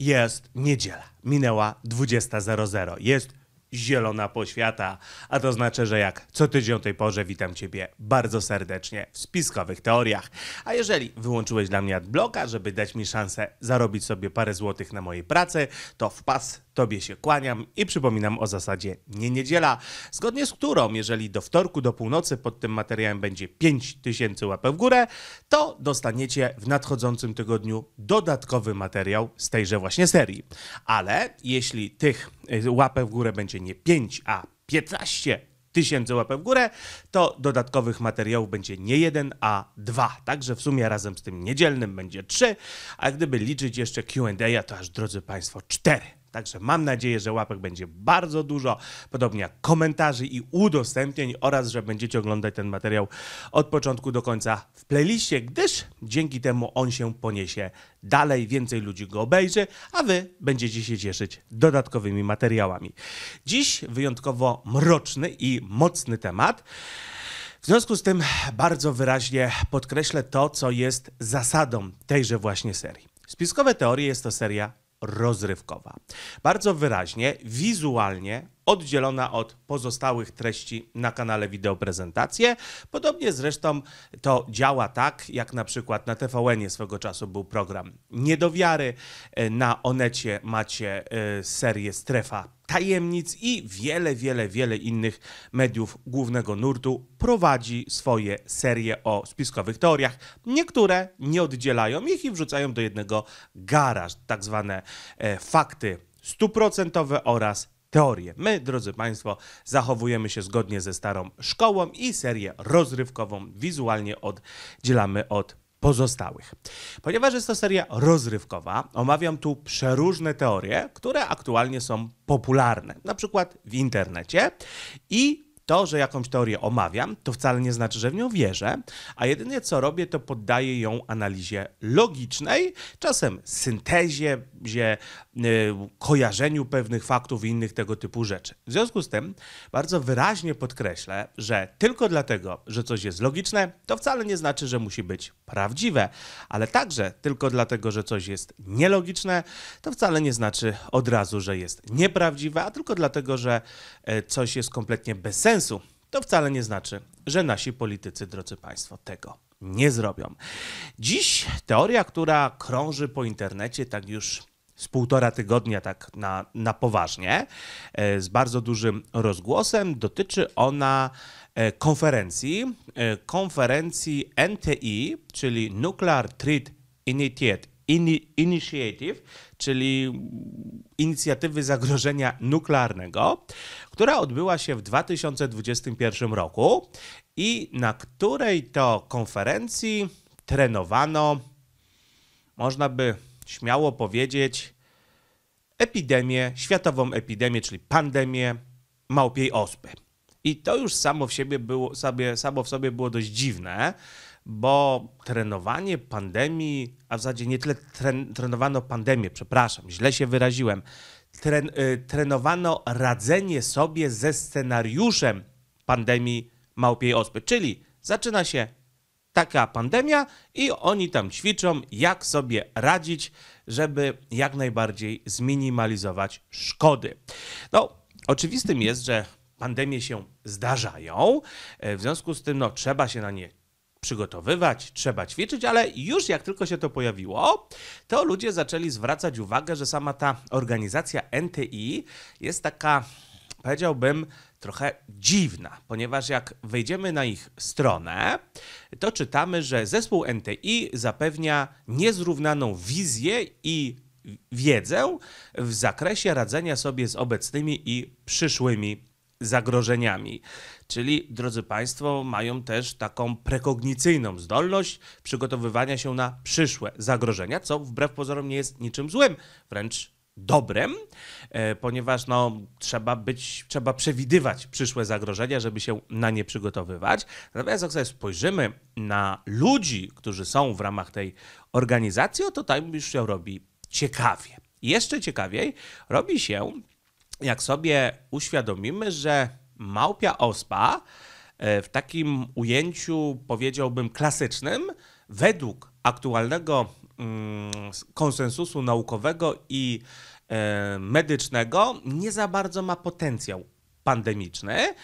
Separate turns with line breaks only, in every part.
Jest niedziela. Minęła 20.00. Jest Zielona Poświata, a to znaczy, że jak co tydzień o tej porze witam Ciebie bardzo serdecznie w spiskowych teoriach. A jeżeli wyłączyłeś dla mnie adblocka, żeby dać mi szansę zarobić sobie parę złotych na mojej pracy, to w pas Tobie się kłaniam i przypominam o zasadzie nie niedziela, zgodnie z którą jeżeli do wtorku do północy pod tym materiałem będzie 5000 łapę w górę, to dostaniecie w nadchodzącym tygodniu dodatkowy materiał z tejże właśnie serii. Ale jeśli tych y, łapę w górę będzie nie 5, a 15 tysięcy łapek w górę, to dodatkowych materiałów będzie nie jeden, a dwa. Także w sumie razem z tym niedzielnym będzie trzy, a gdyby liczyć jeszcze Q&A, to aż drodzy Państwo cztery. Także mam nadzieję, że łapek będzie bardzo dużo, podobnie jak komentarzy i udostępnień oraz, że będziecie oglądać ten materiał od początku do końca w playliście, gdyż dzięki temu on się poniesie dalej, więcej ludzi go obejrzy, a wy będziecie się cieszyć dodatkowymi materiałami. Dziś wyjątkowo mroczny i mocny temat. W związku z tym bardzo wyraźnie podkreślę to, co jest zasadą tejże właśnie serii. Spiskowe teorie jest to seria rozrywkowa. Bardzo wyraźnie, wizualnie oddzielona od pozostałych treści na kanale Wideoprezentacje. Podobnie zresztą to działa tak, jak na przykład na TVN swego czasu był program Niedowiary, e, na Onecie macie e, serię Strefa Tajemnic i wiele, wiele, wiele innych mediów głównego nurtu prowadzi swoje serie o spiskowych teoriach. Niektóre nie oddzielają ich i wrzucają do jednego garaż, tak zwane e, fakty stuprocentowe oraz teorie. My, drodzy Państwo, zachowujemy się zgodnie ze starą szkołą i serię rozrywkową wizualnie oddzielamy od pozostałych. Ponieważ jest to seria rozrywkowa, omawiam tu przeróżne teorie, które aktualnie są popularne, na przykład w internecie i to, że jakąś teorię omawiam, to wcale nie znaczy, że w nią wierzę, a jedynie co robię, to poddaję ją analizie logicznej, czasem syntezie, gdzie, y, kojarzeniu pewnych faktów i innych tego typu rzeczy. W związku z tym bardzo wyraźnie podkreślę, że tylko dlatego, że coś jest logiczne, to wcale nie znaczy, że musi być prawdziwe, ale także tylko dlatego, że coś jest nielogiczne, to wcale nie znaczy od razu, że jest nieprawdziwe, a tylko dlatego, że e, coś jest kompletnie bez sensu sensu. To wcale nie znaczy, że nasi politycy, drodzy Państwo, tego nie zrobią. Dziś teoria, która krąży po internecie tak już z półtora tygodnia tak na, na poważnie, e, z bardzo dużym rozgłosem, dotyczy ona e, konferencji, e, konferencji NTI, czyli Nuclear Threat Initiate Initiative, czyli inicjatywy zagrożenia nuklearnego, która odbyła się w 2021 roku i na której to konferencji trenowano, można by śmiało powiedzieć, epidemię, światową epidemię, czyli pandemię małpiej ospy. I to już samo w, siebie było, sobie, samo w sobie było dość dziwne, bo trenowanie pandemii a w zasadzie nie tyle tren, trenowano pandemię, przepraszam, źle się wyraziłem, tren, y, trenowano radzenie sobie ze scenariuszem pandemii małpiej ospy, czyli zaczyna się taka pandemia i oni tam ćwiczą, jak sobie radzić, żeby jak najbardziej zminimalizować szkody. No, oczywistym jest, że pandemie się zdarzają, y, w związku z tym no, trzeba się na nie przygotowywać, trzeba ćwiczyć, ale już jak tylko się to pojawiło, to ludzie zaczęli zwracać uwagę, że sama ta organizacja NTI jest taka, powiedziałbym, trochę dziwna, ponieważ jak wejdziemy na ich stronę, to czytamy, że zespół NTI zapewnia niezrównaną wizję i wiedzę w zakresie radzenia sobie z obecnymi i przyszłymi zagrożeniami. Czyli, drodzy Państwo, mają też taką prekognicyjną zdolność przygotowywania się na przyszłe zagrożenia, co wbrew pozorom nie jest niczym złym, wręcz dobrem, e, ponieważ no, trzeba być, trzeba przewidywać przyszłe zagrożenia, żeby się na nie przygotowywać. Natomiast jak sobie spojrzymy na ludzi, którzy są w ramach tej organizacji, to tam już się robi ciekawie. Jeszcze ciekawiej robi się jak sobie uświadomimy, że małpia ospa e, w takim ujęciu, powiedziałbym, klasycznym, według aktualnego mm, konsensusu naukowego i e, medycznego, nie za bardzo ma potencjał pandemiczny.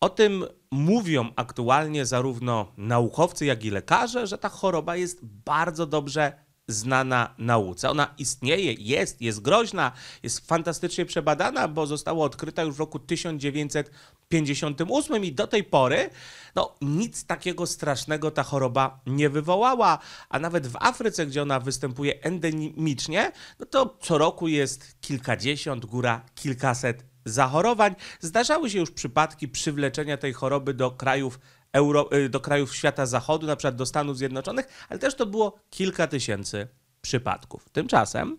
O tym mówią aktualnie zarówno naukowcy, jak i lekarze, że ta choroba jest bardzo dobrze znana nauce. Ona istnieje, jest, jest groźna, jest fantastycznie przebadana, bo została odkryta już w roku 1958 i do tej pory no, nic takiego strasznego ta choroba nie wywołała, a nawet w Afryce, gdzie ona występuje endemicznie, no to co roku jest kilkadziesiąt, góra kilkaset zachorowań. Zdarzały się już przypadki przywleczenia tej choroby do krajów Euro, y, do krajów świata zachodu, na przykład do Stanów Zjednoczonych, ale też to było kilka tysięcy przypadków. Tymczasem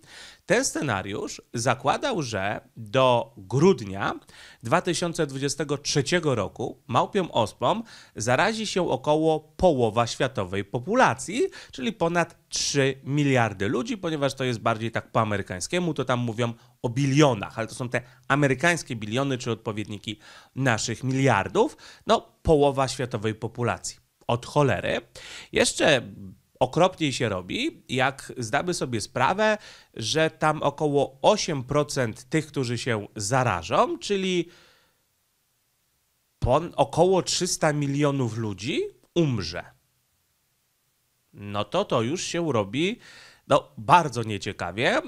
ten scenariusz zakładał, że do grudnia 2023 roku małpią ospą zarazi się około połowa światowej populacji, czyli ponad 3 miliardy ludzi, ponieważ to jest bardziej tak po amerykańskiemu, to tam mówią o bilionach, ale to są te amerykańskie biliony czy odpowiedniki naszych miliardów, no połowa światowej populacji od cholery. Jeszcze okropniej się robi, jak zdamy sobie sprawę, że tam około 8% tych, którzy się zarażą, czyli pon około 300 milionów ludzi umrze. No to to już się robi no, bardzo nieciekawie,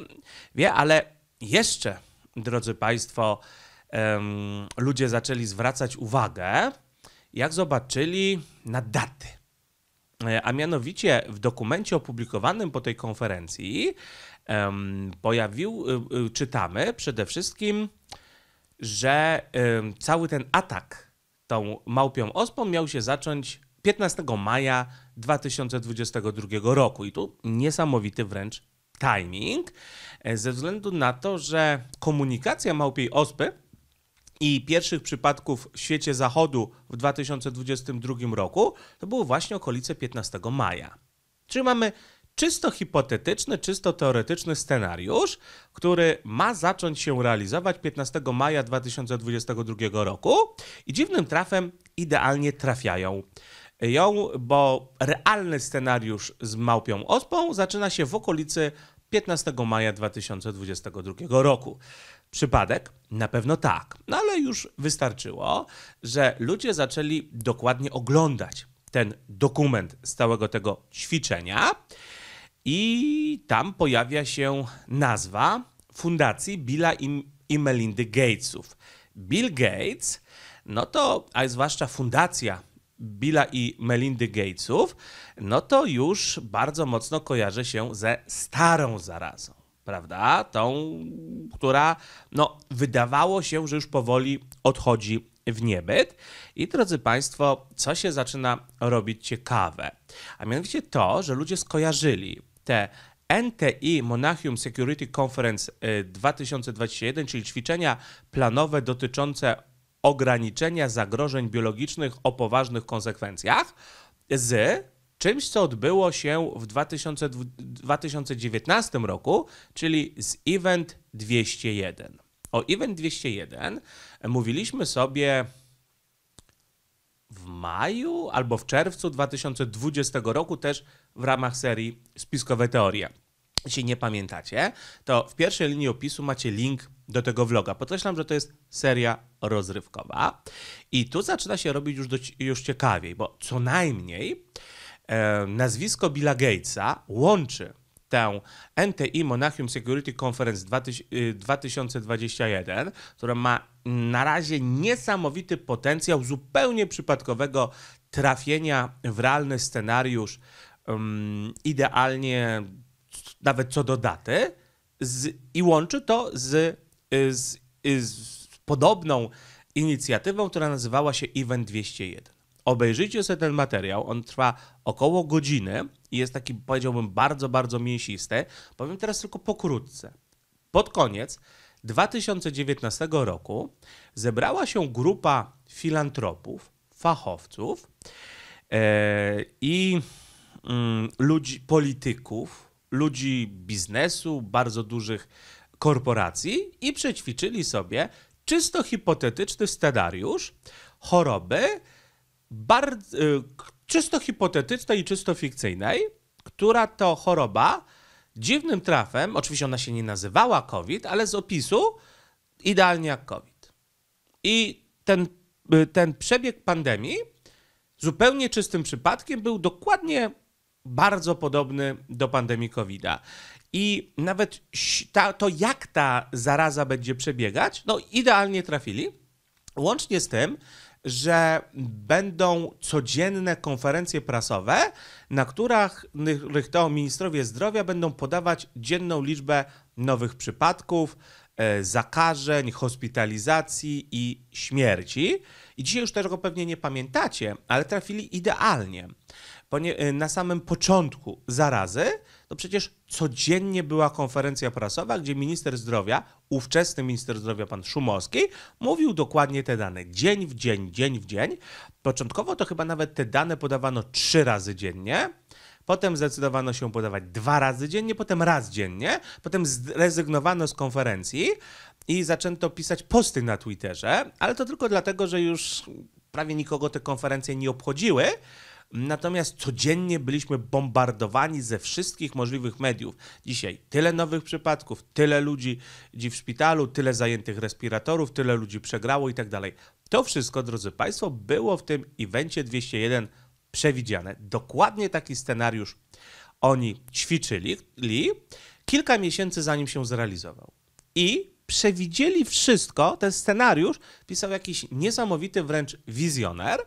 wie, ale jeszcze, drodzy Państwo, um, ludzie zaczęli zwracać uwagę, jak zobaczyli na daty E, a mianowicie w dokumencie opublikowanym po tej konferencji pojawił, y, y, czytamy przede wszystkim, że cały ten atak tą małpią ospą miał się zacząć 15 maja 2022 roku. I tu niesamowity wręcz timing, e, ze względu na to, że komunikacja małpiej ospy i pierwszych przypadków w świecie zachodu w 2022 roku to były właśnie okolice 15 maja. Czyli mamy czysto hipotetyczny, czysto teoretyczny scenariusz, który ma zacząć się realizować 15 maja 2022 roku i dziwnym trafem idealnie trafiają ją, bo realny scenariusz z Małpią Ospą zaczyna się w okolicy 15 maja 2022 roku. Przypadek? Na pewno tak, no ale już wystarczyło, że ludzie zaczęli dokładnie oglądać ten dokument z całego tego ćwiczenia i tam pojawia się nazwa fundacji Billa i Melindy Gatesów. Bill Gates, no to, a zwłaszcza fundacja Billa i Melindy Gatesów, no to już bardzo mocno kojarzy się ze starą zarazą prawda? Tą, która no, wydawało się, że już powoli odchodzi w niebyt. I drodzy Państwo, co się zaczyna robić ciekawe? A mianowicie to, że ludzie skojarzyli te NTI Monachium Security Conference 2021, y, czyli ćwiczenia planowe dotyczące ograniczenia zagrożeń biologicznych o poważnych konsekwencjach z czymś, co odbyło się w 2019 roku, czyli z Event 201. O Event 201 mówiliśmy sobie w maju albo w czerwcu 2020 roku też w ramach serii Spiskowe Teorie. Jeśli nie pamiętacie, to w pierwszej linii opisu macie link do tego vloga. Podkreślam, że to jest seria rozrywkowa. I tu zaczyna się robić już, dość, już ciekawiej, bo co najmniej E, nazwisko Billa Gatesa łączy tę NTI Monachium Security Conference 2021, y, która ma na razie niesamowity potencjał zupełnie przypadkowego trafienia w realny scenariusz, um, idealnie nawet co do daty, z, i łączy to z, y, z, y, z podobną inicjatywą, która nazywała się Event 201. Obejrzyjcie sobie ten materiał, on trwa około godziny i jest taki, powiedziałbym, bardzo, bardzo mięsisty. Powiem teraz tylko pokrótce. Pod koniec 2019 roku zebrała się grupa filantropów, fachowców e, i mm, ludzi, polityków, ludzi biznesu, bardzo dużych korporacji i przećwiczyli sobie czysto hipotetyczny scenariusz choroby, bardzo, y, czysto hipotetycznej i czysto fikcyjnej, która to choroba dziwnym trafem, oczywiście ona się nie nazywała COVID, ale z opisu idealnie jak COVID. I ten, y, ten przebieg pandemii zupełnie czystym przypadkiem był dokładnie bardzo podobny do pandemii covid -a. I nawet ta, to, jak ta zaraza będzie przebiegać, no idealnie trafili. Łącznie z tym, że będą codzienne konferencje prasowe, na których to ministrowie zdrowia będą podawać dzienną liczbę nowych przypadków, e, zakażeń, hospitalizacji i śmierci. I dzisiaj już tego pewnie nie pamiętacie, ale trafili idealnie, Y, na samym początku zarazy, to przecież codziennie była konferencja prasowa, gdzie minister zdrowia, ówczesny minister zdrowia pan Szumowski, mówił dokładnie te dane. Dzień w dzień, dzień w dzień. Początkowo to chyba nawet te dane podawano trzy razy dziennie. Potem zdecydowano się podawać dwa razy dziennie, potem raz dziennie, potem zrezygnowano z konferencji i zaczęto pisać posty na Twitterze, ale to tylko dlatego, że już prawie nikogo te konferencje nie obchodziły. Natomiast codziennie byliśmy bombardowani ze wszystkich możliwych mediów. Dzisiaj tyle nowych przypadków, tyle ludzi w szpitalu, tyle zajętych respiratorów, tyle ludzi przegrało i tak dalej. To wszystko, drodzy Państwo, było w tym evencie 201 przewidziane. Dokładnie taki scenariusz oni ćwiczyli kilka miesięcy zanim się zrealizował. I przewidzieli wszystko, ten scenariusz pisał jakiś niesamowity wręcz wizjoner,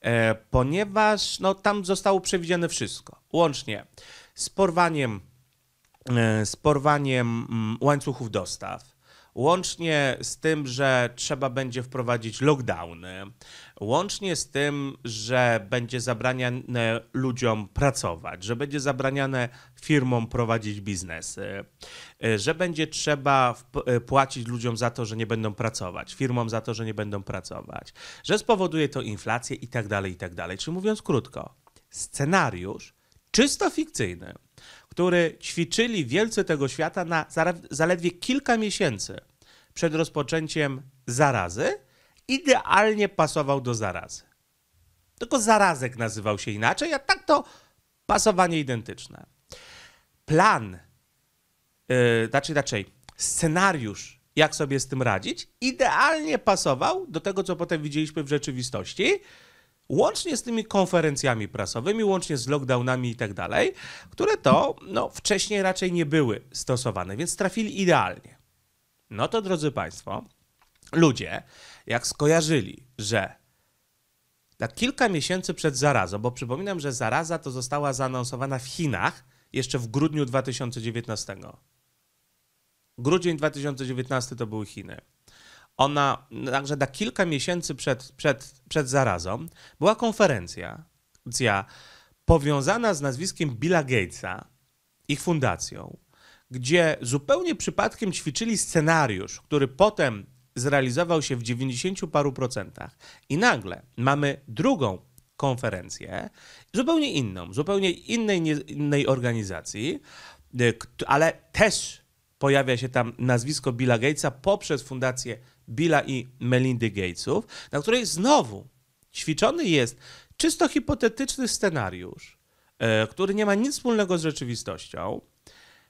E, ponieważ no, tam zostało przewidziane wszystko, łącznie z porwaniem, e, z porwaniem mm, łańcuchów dostaw, łącznie z tym, że trzeba będzie wprowadzić lockdowny, łącznie z tym, że będzie zabraniane ludziom pracować, że będzie zabraniane firmom prowadzić biznesy, y, że będzie trzeba y, płacić ludziom za to, że nie będą pracować, firmom za to, że nie będą pracować, że spowoduje to inflację i tak dalej, i tak dalej. Czyli mówiąc krótko, scenariusz czysto fikcyjny, który ćwiczyli wielcy tego świata na zaledwie kilka miesięcy przed rozpoczęciem zarazy idealnie pasował do zarazy. Tylko zarazek nazywał się inaczej, a tak to pasowanie identyczne. Plan, yy, znaczy raczej scenariusz, jak sobie z tym radzić, idealnie pasował do tego, co potem widzieliśmy w rzeczywistości, łącznie z tymi konferencjami prasowymi, łącznie z lockdownami i tak dalej, które to no, wcześniej raczej nie były stosowane, więc trafili idealnie. No to drodzy Państwo, ludzie, jak skojarzyli, że na kilka miesięcy przed zarazą, bo przypominam, że zaraza to została zaanonsowana w Chinach jeszcze w grudniu 2019. Grudzień 2019 to były Chiny. Ona, także na kilka miesięcy przed, przed, przed zarazą, była konferencja powiązana z nazwiskiem Billa Gatesa, ich fundacją, gdzie zupełnie przypadkiem ćwiczyli scenariusz, który potem zrealizował się w 90 paru procentach. I nagle mamy drugą konferencję, zupełnie inną, zupełnie innej, innej organizacji, e, ale też pojawia się tam nazwisko Billa Gatesa poprzez fundację Billa i Melindy Gatesów, na której znowu ćwiczony jest czysto hipotetyczny scenariusz, e, który nie ma nic wspólnego z rzeczywistością,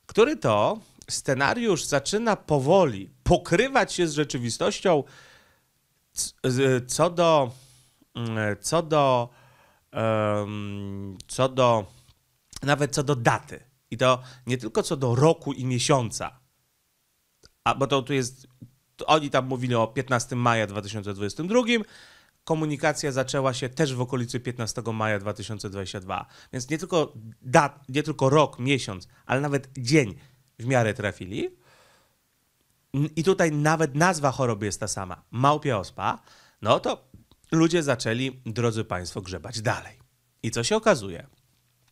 który to scenariusz zaczyna powoli pokrywać się z rzeczywistością co do mm, co do co do nawet co do daty. I to nie tylko co do roku i miesiąca. A bo to tu jest oni tam mówili o 15 maja 2022, komunikacja zaczęła się też w okolicy 15 maja 2022. Więc nie tylko dat, nie tylko rok, miesiąc, ale nawet dzień w miarę trafili. I tutaj nawet nazwa choroby jest ta sama. Małpia ospa. No to ludzie zaczęli, drodzy Państwo, grzebać dalej. I co się okazuje?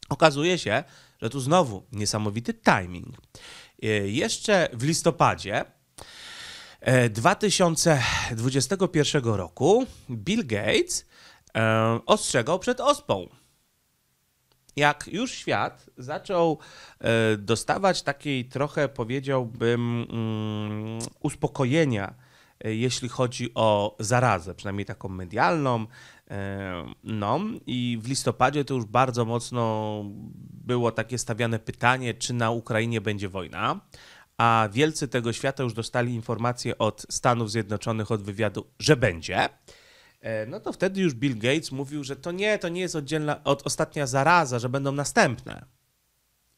Okazuje się, że tu znowu niesamowity timing. E, jeszcze w listopadzie 2021 e, roku Bill Gates e, ostrzegał przed ospą. Jak już świat zaczął e, dostawać takiej trochę, powiedziałbym, mm, uspokojenia, jeśli chodzi o zarazę, przynajmniej taką medialną, no i w listopadzie to już bardzo mocno było takie stawiane pytanie, czy na Ukrainie będzie wojna a wielcy tego świata już dostali informację od Stanów Zjednoczonych, od wywiadu, że będzie, e, no to wtedy już Bill Gates mówił, że to nie, to nie jest oddzielna, od ostatnia zaraza, że będą następne.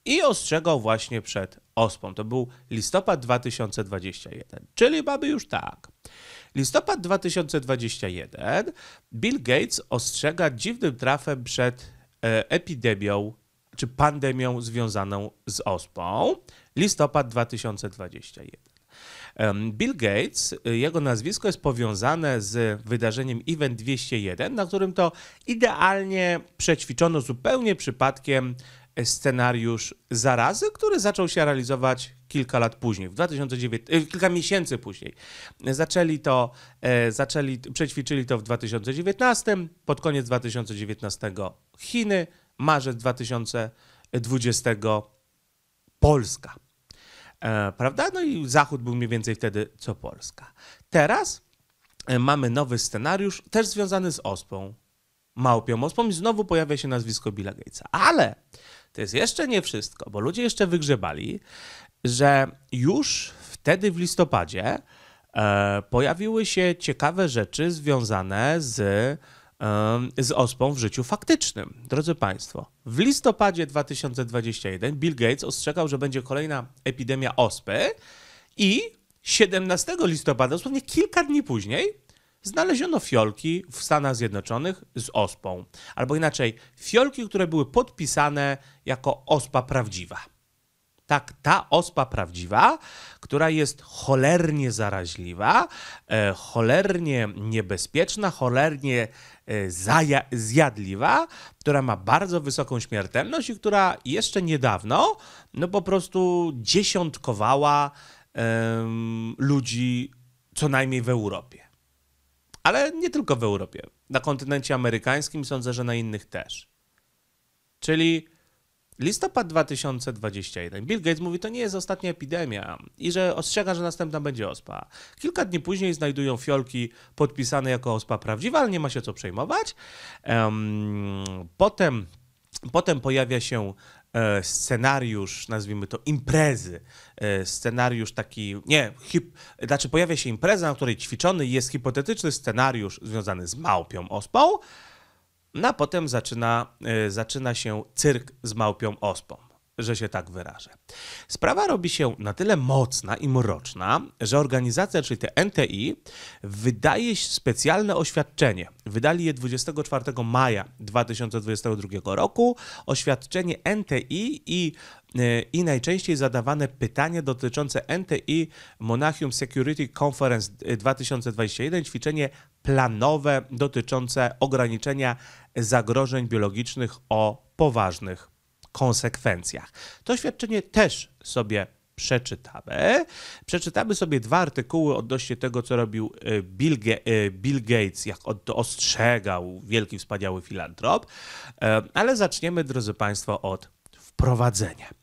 I ostrzegał właśnie przed ospą. To był listopad 2021, czyli mamy już tak. Listopad 2021 Bill Gates ostrzega dziwnym trafem przed e, epidemią czy pandemią związaną z ospą. Listopad 2021. Bill Gates, y, jego nazwisko jest powiązane z wydarzeniem Event 201, na którym to idealnie przećwiczono zupełnie przypadkiem scenariusz zarazy, który zaczął się realizować kilka lat później, w 2009, y, kilka miesięcy później. Zaczęli to, e, zaczęli, przećwiczyli to w 2019, pod koniec 2019 Chiny, marzec 2020 Polska. E, prawda? No i Zachód był mniej więcej wtedy co Polska. Teraz e, mamy nowy scenariusz, też związany z ospą, małpią ospą i znowu pojawia się nazwisko Billa Gatesa. Ale to jest jeszcze nie wszystko, bo ludzie jeszcze wygrzebali, że już wtedy w listopadzie e, pojawiły się ciekawe rzeczy związane z z ospą w życiu faktycznym. Drodzy Państwo, w listopadzie 2021 Bill Gates ostrzegał, że będzie kolejna epidemia ospy i 17 listopada, dosłownie kilka dni później, znaleziono fiolki w Stanach Zjednoczonych z ospą. Albo inaczej, fiolki, które były podpisane jako ospa prawdziwa tak, ta ospa prawdziwa, która jest cholernie zaraźliwa, e, cholernie niebezpieczna, cholernie e, zjadliwa, która ma bardzo wysoką śmiertelność i która jeszcze niedawno no po prostu dziesiątkowała ludzi co najmniej w Europie. Ale nie tylko w Europie. Na kontynencie amerykańskim sądzę, że na innych też. Czyli Listopad 2021. Bill Gates mówi, to nie jest ostatnia epidemia i że ostrzega, że następna będzie ospa. Kilka dni później znajdują fiolki podpisane jako ospa prawdziwa, ale nie ma się co przejmować. potem, potem pojawia się e, scenariusz, nazwijmy to imprezy, e, scenariusz taki, nie, hip, znaczy pojawia się impreza, na której ćwiczony jest hipotetyczny scenariusz związany z małpią ospą, no a potem zaczyna, y, zaczyna się cyrk z małpią ospą, że się tak wyrażę. Sprawa robi się na tyle mocna i mroczna, że organizacja, czyli te NTI, wydaje specjalne oświadczenie. Wydali je 24 maja 2022 roku. Oświadczenie NTI i y, i najczęściej zadawane pytanie dotyczące NTI Monachium Security Conference 2021, y, ćwiczenie planowe dotyczące ograniczenia zagrożeń biologicznych o poważnych konsekwencjach. To świadczenie też sobie przeczytamy. Przeczytamy sobie dwa artykuły odnośnie tego, co robił e, Bill, e, Bill Gates, jak on to ostrzegał, wielki, wspaniały filantrop. E, ale zaczniemy, drodzy Państwo, od wprowadzenia.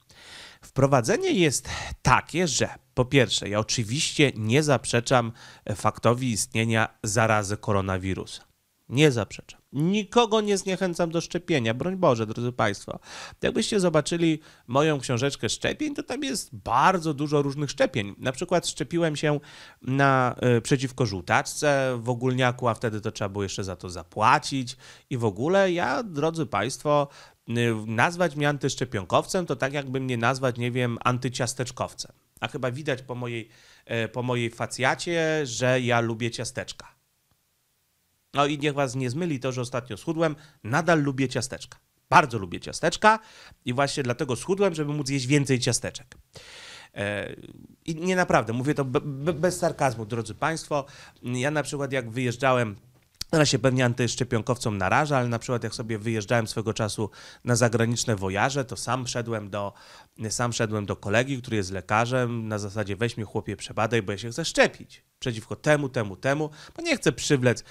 Wprowadzenie jest takie, że po pierwsze, ja oczywiście nie zaprzeczam faktowi istnienia zarazy koronawirusa. Nie zaprzeczam. Nikogo nie zniechęcam do szczepienia, broń Boże, drodzy Państwo. Jakbyście zobaczyli moją książeczkę szczepień, to tam jest bardzo dużo różnych szczepień. Na przykład szczepiłem się na y, przeciwko żółtaczce w ogólniaku, a wtedy to trzeba było jeszcze za to zapłacić. I w ogóle ja, drodzy Państwo, Y, nazwać mnie antyszczepionkowcem, to tak jakby mnie nazwać, nie wiem, antyciasteczkowcem. A chyba widać po mojej, e, po mojej facjacie, że ja lubię ciasteczka. No i niech was nie zmyli to, że ostatnio schudłem, nadal lubię ciasteczka. Bardzo lubię ciasteczka i właśnie dlatego schudłem, żeby móc jeść więcej ciasteczek. E, I nie naprawdę, mówię to bez sarkazmu, drodzy Państwo. Ja na przykład jak wyjeżdżałem Teraz się pewnie antyszczepionkowcom naraża, ale na przykład jak sobie wyjeżdżałem swego czasu na zagraniczne wojaże, to sam szedłem do, sam szedłem do kolegi, który jest lekarzem, na zasadzie weź mnie chłopie przebadaj, bo ja się chcę szczepić przeciwko temu, temu, temu, bo nie chcę przywlec e,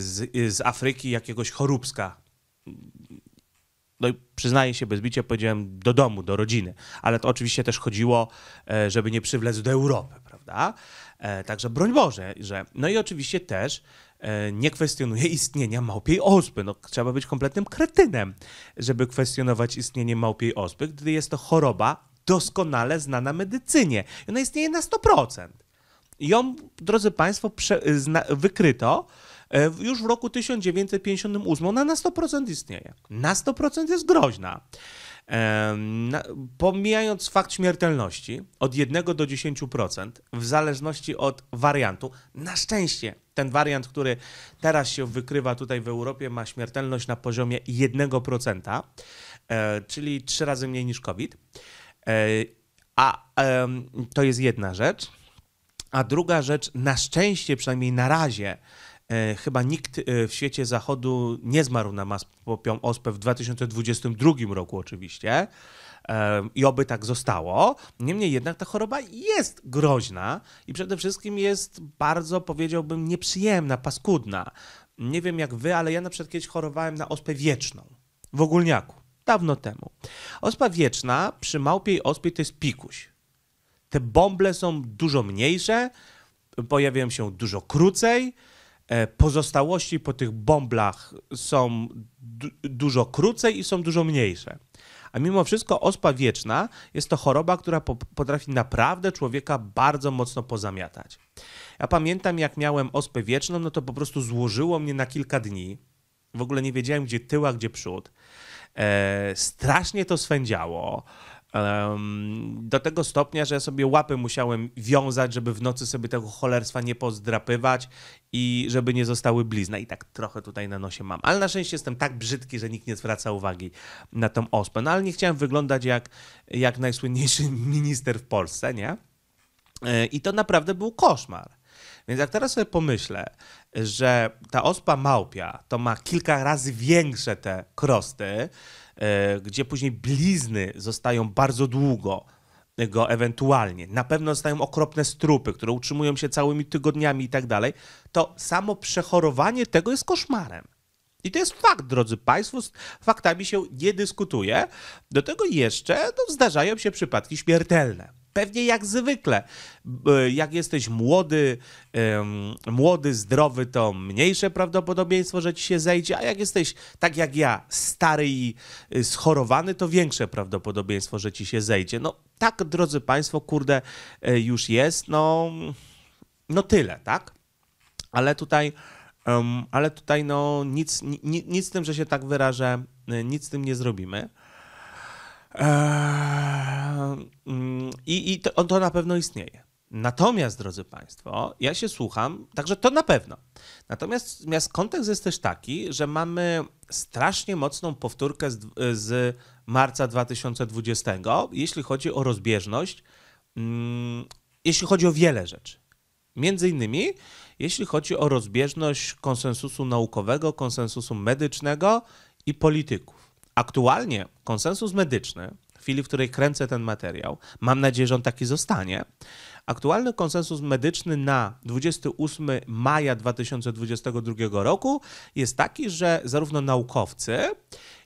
z, z Afryki jakiegoś choróbska no i przyznaję się bez bicia, powiedziałem do domu, do rodziny, ale to oczywiście też chodziło, e, żeby nie przywlec do Europy, prawda? E, także broń Boże, że. No i oczywiście też E, nie kwestionuje istnienia małpiej ospy. No, trzeba być kompletnym kretynem, żeby kwestionować istnienie małpiej ospy, gdy jest to choroba doskonale znana medycynie. I ona istnieje na 100%. I ją, drodzy Państwo, e, wykryto e, już w roku 1958. Ona na 100% istnieje. Na 100% jest groźna. Pomijając fakt śmiertelności od 1 do 10%, w zależności od wariantu, na szczęście ten wariant, który teraz się wykrywa tutaj w Europie, ma śmiertelność na poziomie 1%, e, czyli trzy razy mniej niż COVID. E, a to jest jedna rzecz. A druga rzecz, na szczęście, przynajmniej na razie, e, chyba nikt w świecie zachodu nie zmarł na maskopią ospę w 2022 roku oczywiście i oby tak zostało. Niemniej jednak ta choroba jest groźna i przede wszystkim jest bardzo, powiedziałbym, nieprzyjemna, paskudna. Nie wiem jak wy, ale ja na przykład kiedyś chorowałem na ospę wieczną w ogólniaku, dawno temu. Ospa wieczna przy małpiej ospie to jest pikuś. Te bąble są dużo mniejsze, pojawiają się dużo krócej, e, pozostałości po tych bąblach są du dużo krócej i są dużo mniejsze a mimo wszystko ospa wieczna jest to choroba, która po potrafi naprawdę człowieka bardzo mocno pozamiatać. Ja pamiętam, jak miałem ospę wieczną, no to po prostu złożyło mnie na kilka dni. W ogóle nie wiedziałem, gdzie tyła, gdzie przód. Eee, strasznie to swędziało do tego stopnia, że ja sobie łapy musiałem wiązać, żeby w nocy sobie tego cholerstwa nie pozdrapywać i żeby nie zostały blizna. I tak trochę tutaj na nosie mam. Ale na szczęście jestem tak brzydki, że nikt nie zwraca uwagi na tą ospę. No ale nie chciałem wyglądać jak, jak najsłynniejszy minister w Polsce, nie? E, I to naprawdę był koszmar. Więc jak teraz sobie pomyślę, że ta ospa małpia to ma kilka razy większe te krosty, e, gdzie później blizny zostają bardzo długo, go ewentualnie. Na pewno zostają okropne strupy, które utrzymują się całymi tygodniami i tak dalej. To samo przechorowanie tego jest koszmarem. I to jest fakt, drodzy Państwo, z faktami się nie dyskutuje. Do tego jeszcze no, zdarzają się przypadki śmiertelne pewnie jak zwykle. Jak jesteś młody, młody, zdrowy, to mniejsze prawdopodobieństwo, że ci się zejdzie, a jak jesteś tak jak ja, stary i y, schorowany, to większe prawdopodobieństwo, że ci się zejdzie. No tak, drodzy Państwo, kurde, e, już jest, no, no tyle, tak? Ale tutaj, um, ale tutaj no nic, ni, nic z tym, że się tak wyrażę, y, nic z tym nie zrobimy. Eee, mm, I, i to, to na pewno istnieje. Natomiast, drodzy Państwo, ja się słucham, także to na pewno. Natomiast, natomiast kontekst jest też taki, że mamy strasznie mocną powtórkę z, z marca 2020, jeśli chodzi o rozbieżność, mm, jeśli chodzi o wiele rzeczy. Między innymi, jeśli chodzi o rozbieżność konsensusu naukowego, konsensusu medycznego i polityków. Aktualnie konsensus medyczny, w chwili, w której kręcę ten materiał, mam nadzieję, że on taki zostanie, aktualny konsensus medyczny na 28 maja 2022 roku jest taki, że zarówno naukowcy,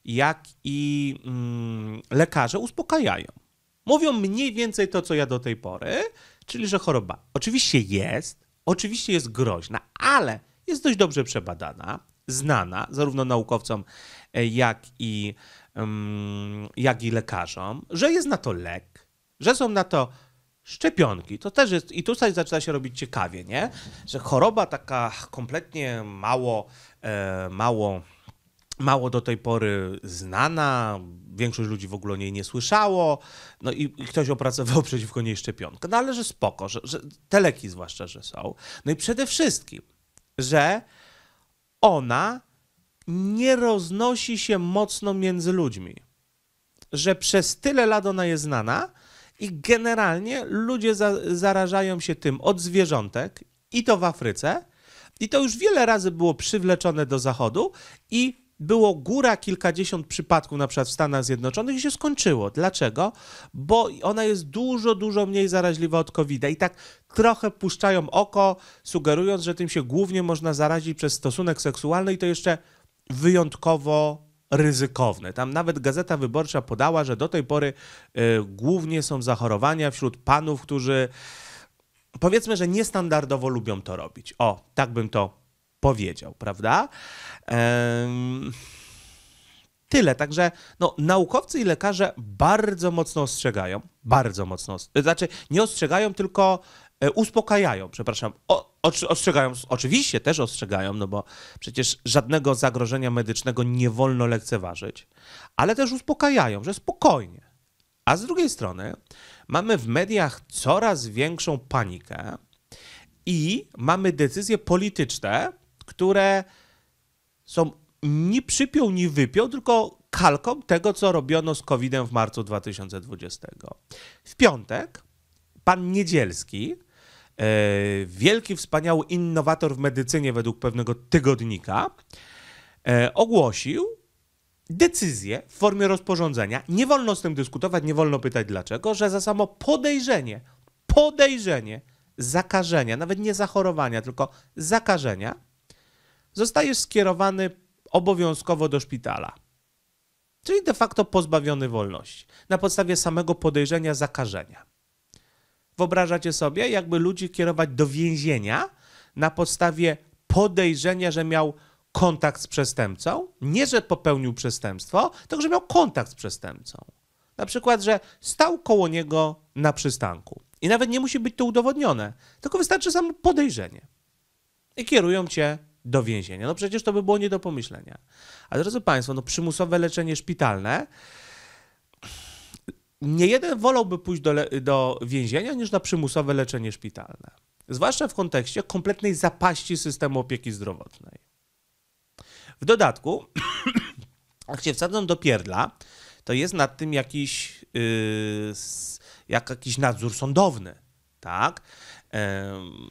jak i mm, lekarze uspokajają. Mówią mniej więcej to, co ja do tej pory, czyli że choroba oczywiście jest, oczywiście jest groźna, ale jest dość dobrze przebadana, znana zarówno naukowcom, E, jak i, jak i lekarzom, że jest na to lek, że są na to szczepionki. To też jest, i tu zaczyna się robić ciekawie, nie? Że choroba taka kompletnie mało, e, mało, mało do tej pory znana, większość ludzi w ogóle o niej nie słyszało, no i ktoś opracował przeciwko niej szczepionkę. No ale że spoko, że, że te leki zwłaszcza, że są. No i przede wszystkim, że ona nie roznosi się mocno między ludźmi. Że przez tyle lat ona jest znana i generalnie ludzie za zarażają się tym od zwierzątek i to w Afryce. I to już wiele razy było przywleczone do zachodu i było góra kilkadziesiąt przypadków, na przykład w Stanach Zjednoczonych, i się skończyło. Dlaczego? Bo ona jest dużo, dużo mniej zaraźliwa od covid i tak trochę puszczają oko, sugerując, że tym się głównie można zarazić przez stosunek seksualny i to jeszcze wyjątkowo ryzykowne. Tam nawet Gazeta Wyborcza podała, że do tej pory e, głównie są zachorowania wśród panów, którzy powiedzmy, że niestandardowo lubią to robić. O, tak bym to powiedział, prawda? Ehm, tyle, także no, naukowcy i lekarze bardzo mocno ostrzegają, bardzo mocno, znaczy nie ostrzegają, tylko E, uspokajają, przepraszam, o, ostrzegają, oczywiście też ostrzegają, no bo przecież żadnego zagrożenia medycznego nie wolno lekceważyć, ale też uspokajają, że spokojnie. A z drugiej strony mamy w mediach coraz większą panikę i mamy decyzje polityczne, które są nie przypią, nie wypią, tylko kalką tego, co robiono z COVID-em w marcu 2020. W piątek pan Niedzielski E, wielki, wspaniały innowator w medycynie według pewnego tygodnika, e, ogłosił decyzję w formie rozporządzenia. Nie wolno z tym dyskutować, nie wolno pytać dlaczego, że za samo podejrzenie, podejrzenie zakażenia, nawet nie zachorowania, tylko zakażenia, zostajesz skierowany obowiązkowo do szpitala. Czyli de facto pozbawiony wolności na podstawie samego podejrzenia zakażenia. Wyobrażacie sobie, jakby ludzi kierować do więzienia na podstawie podejrzenia, że miał kontakt z przestępcą, nie że popełnił przestępstwo, tylko że miał kontakt z przestępcą. Na przykład, że stał koło niego na przystanku. I nawet nie musi być to udowodnione, tylko wystarczy samo podejrzenie. I kierują cię do więzienia. No przecież to by było nie do pomyślenia. A drodzy Państwo, no przymusowe leczenie szpitalne nie jeden wolałby pójść do, do więzienia niż na przymusowe leczenie szpitalne. Zwłaszcza w kontekście kompletnej zapaści systemu opieki zdrowotnej. W dodatku, jak się wsadzą do pierdla, to jest nad tym jakiś, yy, jak jakiś nadzór sądowny, tak?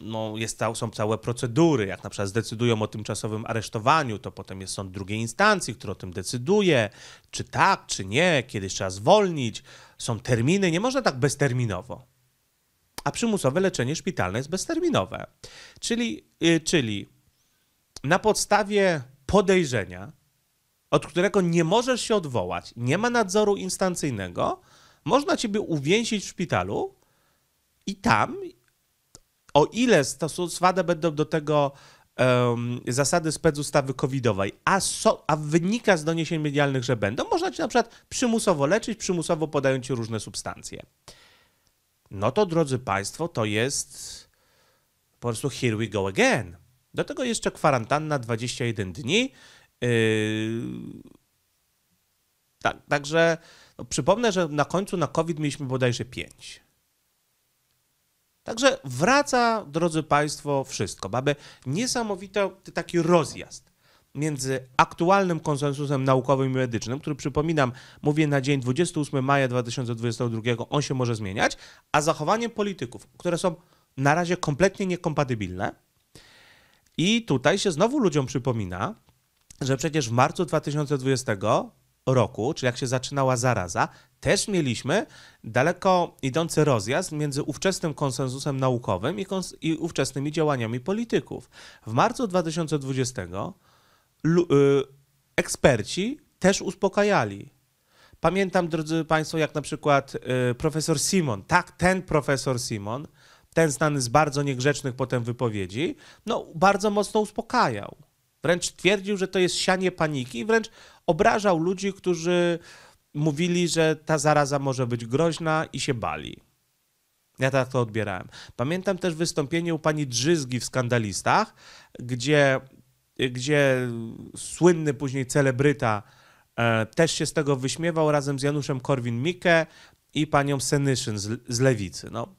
No, jest, są całe procedury, jak na przykład zdecydują o tymczasowym aresztowaniu, to potem jest sąd drugiej instancji, który o tym decyduje, czy tak, czy nie, kiedyś trzeba zwolnić są terminy, nie można tak bezterminowo. A przymusowe leczenie szpitalne jest bezterminowe. Czyli, yy, czyli na podstawie podejrzenia, od którego nie możesz się odwołać, nie ma nadzoru instancyjnego, można ciebie uwięzić w szpitalu i tam, o ile stosowne będą do tego um, zasady specustawy covidowej, a, so, a wynika z doniesień medialnych, że będą, można ci na przykład przymusowo leczyć, przymusowo podając ci różne substancje. No to, drodzy Państwo, to jest po prostu here we go again. Do tego jeszcze kwarantanna 21 dni. Yy... Tak, także no, przypomnę, że na końcu na COVID mieliśmy bodajże 5. Także wraca, drodzy Państwo, wszystko. Mamy niesamowity taki rozjazd między aktualnym konsensusem naukowym i medycznym, który przypominam, mówię na dzień 28 maja 2022, on się może zmieniać, a zachowaniem polityków, które są na razie kompletnie niekompatybilne. I tutaj się znowu ludziom przypomina, że przecież w marcu 2020 roku, czy jak się zaczynała zaraza, też mieliśmy daleko idący rozjazd między ówczesnym konsensusem naukowym i, kons i ówczesnymi działaniami polityków. W marcu 2020 lu- y- eksperci też uspokajali. Pamiętam, drodzy Państwo, jak na przykład y- profesor Simon, tak, ten profesor Simon, ten znany z bardzo niegrzecznych potem wypowiedzi, no bardzo mocno uspokajał. Wręcz twierdził, że to jest sianie paniki i wręcz obrażał ludzi, którzy mówili, że ta zaraza może być groźna i się bali. Ja tak to odbierałem. Pamiętam też wystąpienie u pani Drzyzgi w skandalistach, gdzie, gdzie słynny później celebryta e, też się z tego wyśmiewał razem z Januszem Korwin-Mikke i panią Senyszyn z, z lewicy. No,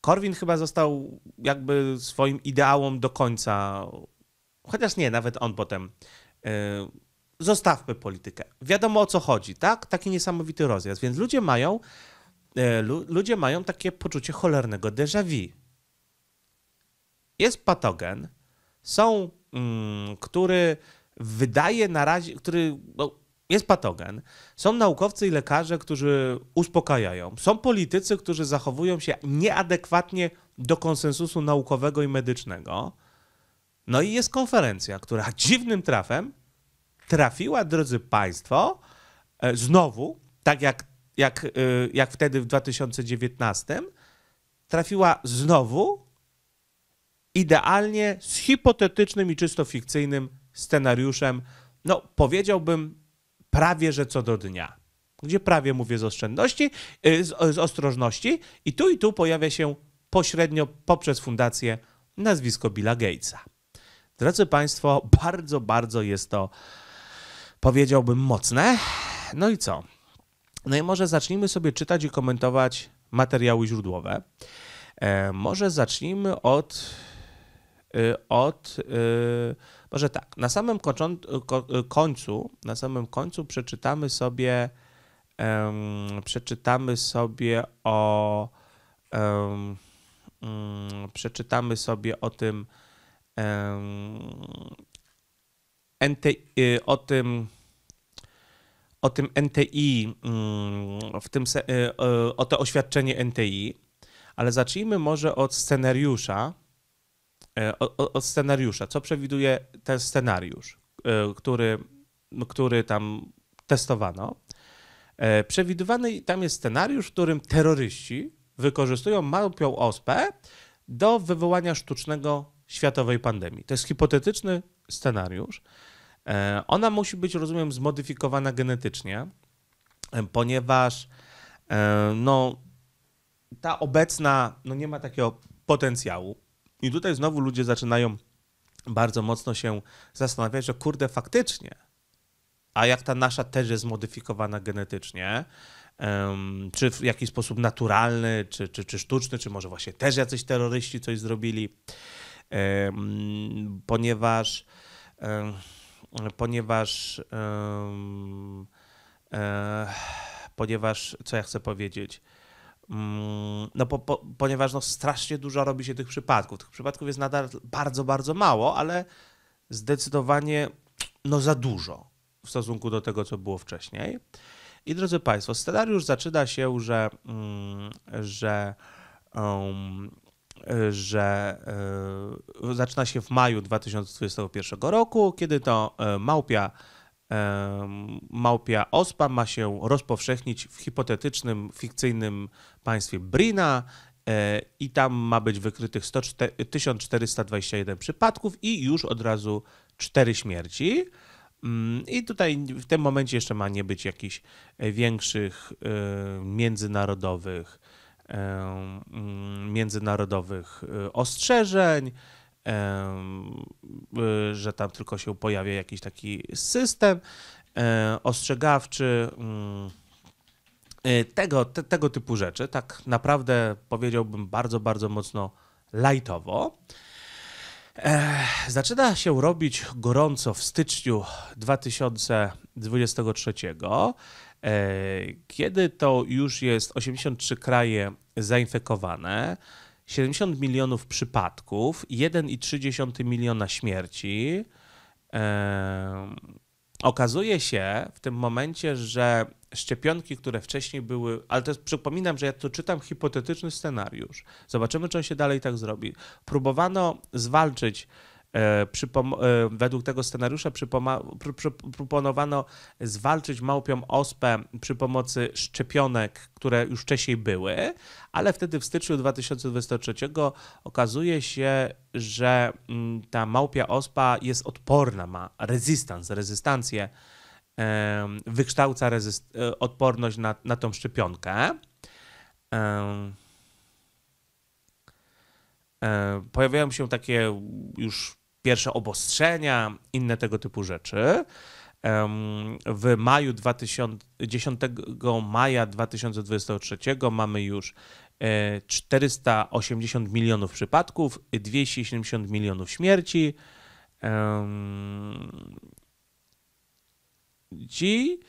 Korwin chyba został jakby swoim ideałom do końca Chociaż nie, nawet on potem. Yy, zostawmy politykę. Wiadomo o co chodzi, tak? Taki niesamowity rozjazd. Więc ludzie mają, yy, ludzie mają takie poczucie cholernego déjà vu. Jest patogen, są, mm, który wydaje na razie, który no, jest patogen. Są naukowcy i lekarze, którzy uspokajają. Są politycy, którzy zachowują się nieadekwatnie do konsensusu naukowego i medycznego. No i jest konferencja, która dziwnym trafem trafiła, drodzy Państwo, e, znowu, tak jak, jak, e, jak wtedy w 2019, trafiła znowu idealnie z hipotetycznym i czysto fikcyjnym scenariuszem, no powiedziałbym prawie, że co do dnia. Gdzie prawie mówię z oszczędności, e, z, z ostrożności i tu i tu pojawia się pośrednio poprzez fundację nazwisko Billa Gatesa. Drodzy Państwo, bardzo, bardzo jest to, powiedziałbym, mocne. No i co? No i może zacznijmy sobie czytać i komentować materiały źródłowe. E, może zacznijmy od. Y, od y, może tak, na samym y, końcu, na samym końcu przeczytamy sobie um, przeczytamy sobie o um, um, przeczytamy sobie o tym NTI, y, o tym o tym NTI, mm, w tym, y, o to oświadczenie NTI, ale zacznijmy może od scenariusza, y, od, od scenariusza, co przewiduje ten scenariusz, który, który tam testowano. E, przewidywany tam jest scenariusz, w którym terroryści wykorzystują małpią ospę do wywołania sztucznego światowej pandemii. To jest hipotetyczny scenariusz. E, ona musi być, rozumiem, zmodyfikowana genetycznie, e, ponieważ e, no, ta obecna no, nie ma takiego potencjału. I tutaj znowu ludzie zaczynają bardzo mocno się zastanawiać, że kurde, faktycznie, a jak ta nasza też jest zmodyfikowana genetycznie, czy w jakiś sposób naturalny, czy, czy, czy sztuczny, czy może właśnie też jacyś terroryści coś zrobili ponieważ ponieważ e, ponieważ co ja chcę powiedzieć mm, no po, po, ponieważ no strasznie dużo robi się tych przypadków. Tych przypadków jest nadal bardzo, bardzo mało, ale zdecydowanie no za dużo w stosunku do tego, co było wcześniej. I drodzy Państwo, scenariusz zaczyna się, że, mm, że um, że e, zaczyna się w maju 2021 roku, kiedy to e, małpia, e, małpia ospa ma się rozpowszechnić w hipotetycznym, fikcyjnym państwie Brina i tam ma być wykrytych 1421 przypadków i już od razu cztery śmierci. Mm, I tutaj w tym momencie jeszcze ma nie być jakichś większych międzynarodowych Mm, międzynarodowych y, ostrzeżeń, y, że tam tylko się pojawia jakiś taki system e, ostrzegawczy, mm, y, tego, te, tego typu rzeczy. Tak naprawdę powiedziałbym bardzo, bardzo mocno lightowo. E, zaczyna się robić gorąco w styczniu 2023. E, kiedy to już jest 83 kraje zainfekowane, 70 milionów przypadków, 1,3 miliona śmierci, e, okazuje się w tym momencie, że szczepionki, które wcześniej były, ale też przypominam, że ja tu czytam hipotetyczny scenariusz. Zobaczymy, czy on się dalej tak zrobi. Próbowano zwalczyć E, e, według tego scenariusza proponowano zwalczyć małpią ospę przy pomocy szczepionek, które już wcześniej były, ale wtedy w styczniu 2023 okazuje się, że mm, ta małpia ospa jest odporna, ma rezystans, rezystancję, wykształca rezyst e, odporność na, na tą szczepionkę. Pojawiają się takie już pierwsze obostrzenia, inne tego typu rzeczy. W maju 2000, 10 maja 2023 mamy już 480 e, milionów przypadków, 270 milionów śmierci. Ci,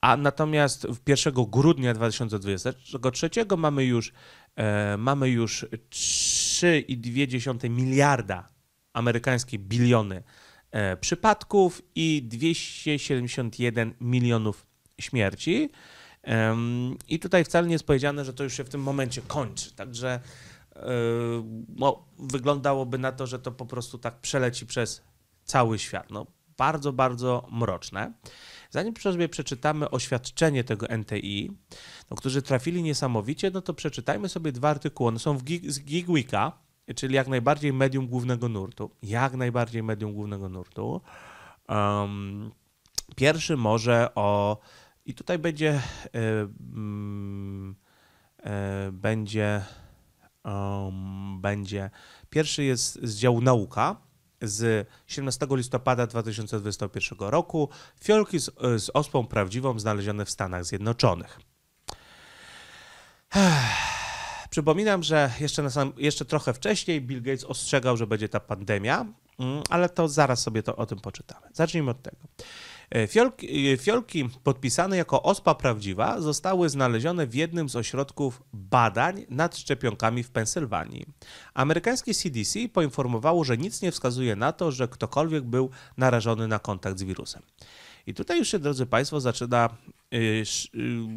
a natomiast 1 grudnia 2023 mamy już, e, mamy już 3,2 miliarda amerykańskie biliony e, przypadków i 271 milionów śmierci. I tutaj wcale nie jest powiedziane, że to już się w tym momencie kończy. Także e, no, wyglądałoby na to, że to po prostu tak przeleci przez cały świat. No, bardzo, bardzo mroczne. Zanim sobie przeczytamy oświadczenie tego NTI, no, którzy trafili niesamowicie, no to przeczytajmy sobie dwa artykuły. One są z Gigwika czyli jak najbardziej medium głównego nurtu. Jak najbardziej medium głównego nurtu. Um, pierwszy może o. I tutaj będzie. E, mm, e, będzie. Um, będzie. Pierwszy jest z działu nauka z 17 listopada 2021 roku. Fiolki z, e, z ospą prawdziwą znalezione w Stanach Zjednoczonych. Przypominam, że jeszcze, na sam, jeszcze trochę wcześniej Bill Gates ostrzegał, że będzie ta pandemia, mm, ale to zaraz sobie to o tym poczytamy. Zacznijmy od tego. E, fiolki, e, fiolki, podpisane jako ospa prawdziwa zostały znalezione w jednym z ośrodków badań nad szczepionkami w Pensylwanii. Amerykańskie CDC poinformowało, że nic nie wskazuje na to, że ktokolwiek był narażony na kontakt z wirusem. I tutaj już się, drodzy Państwo, zaczyna e,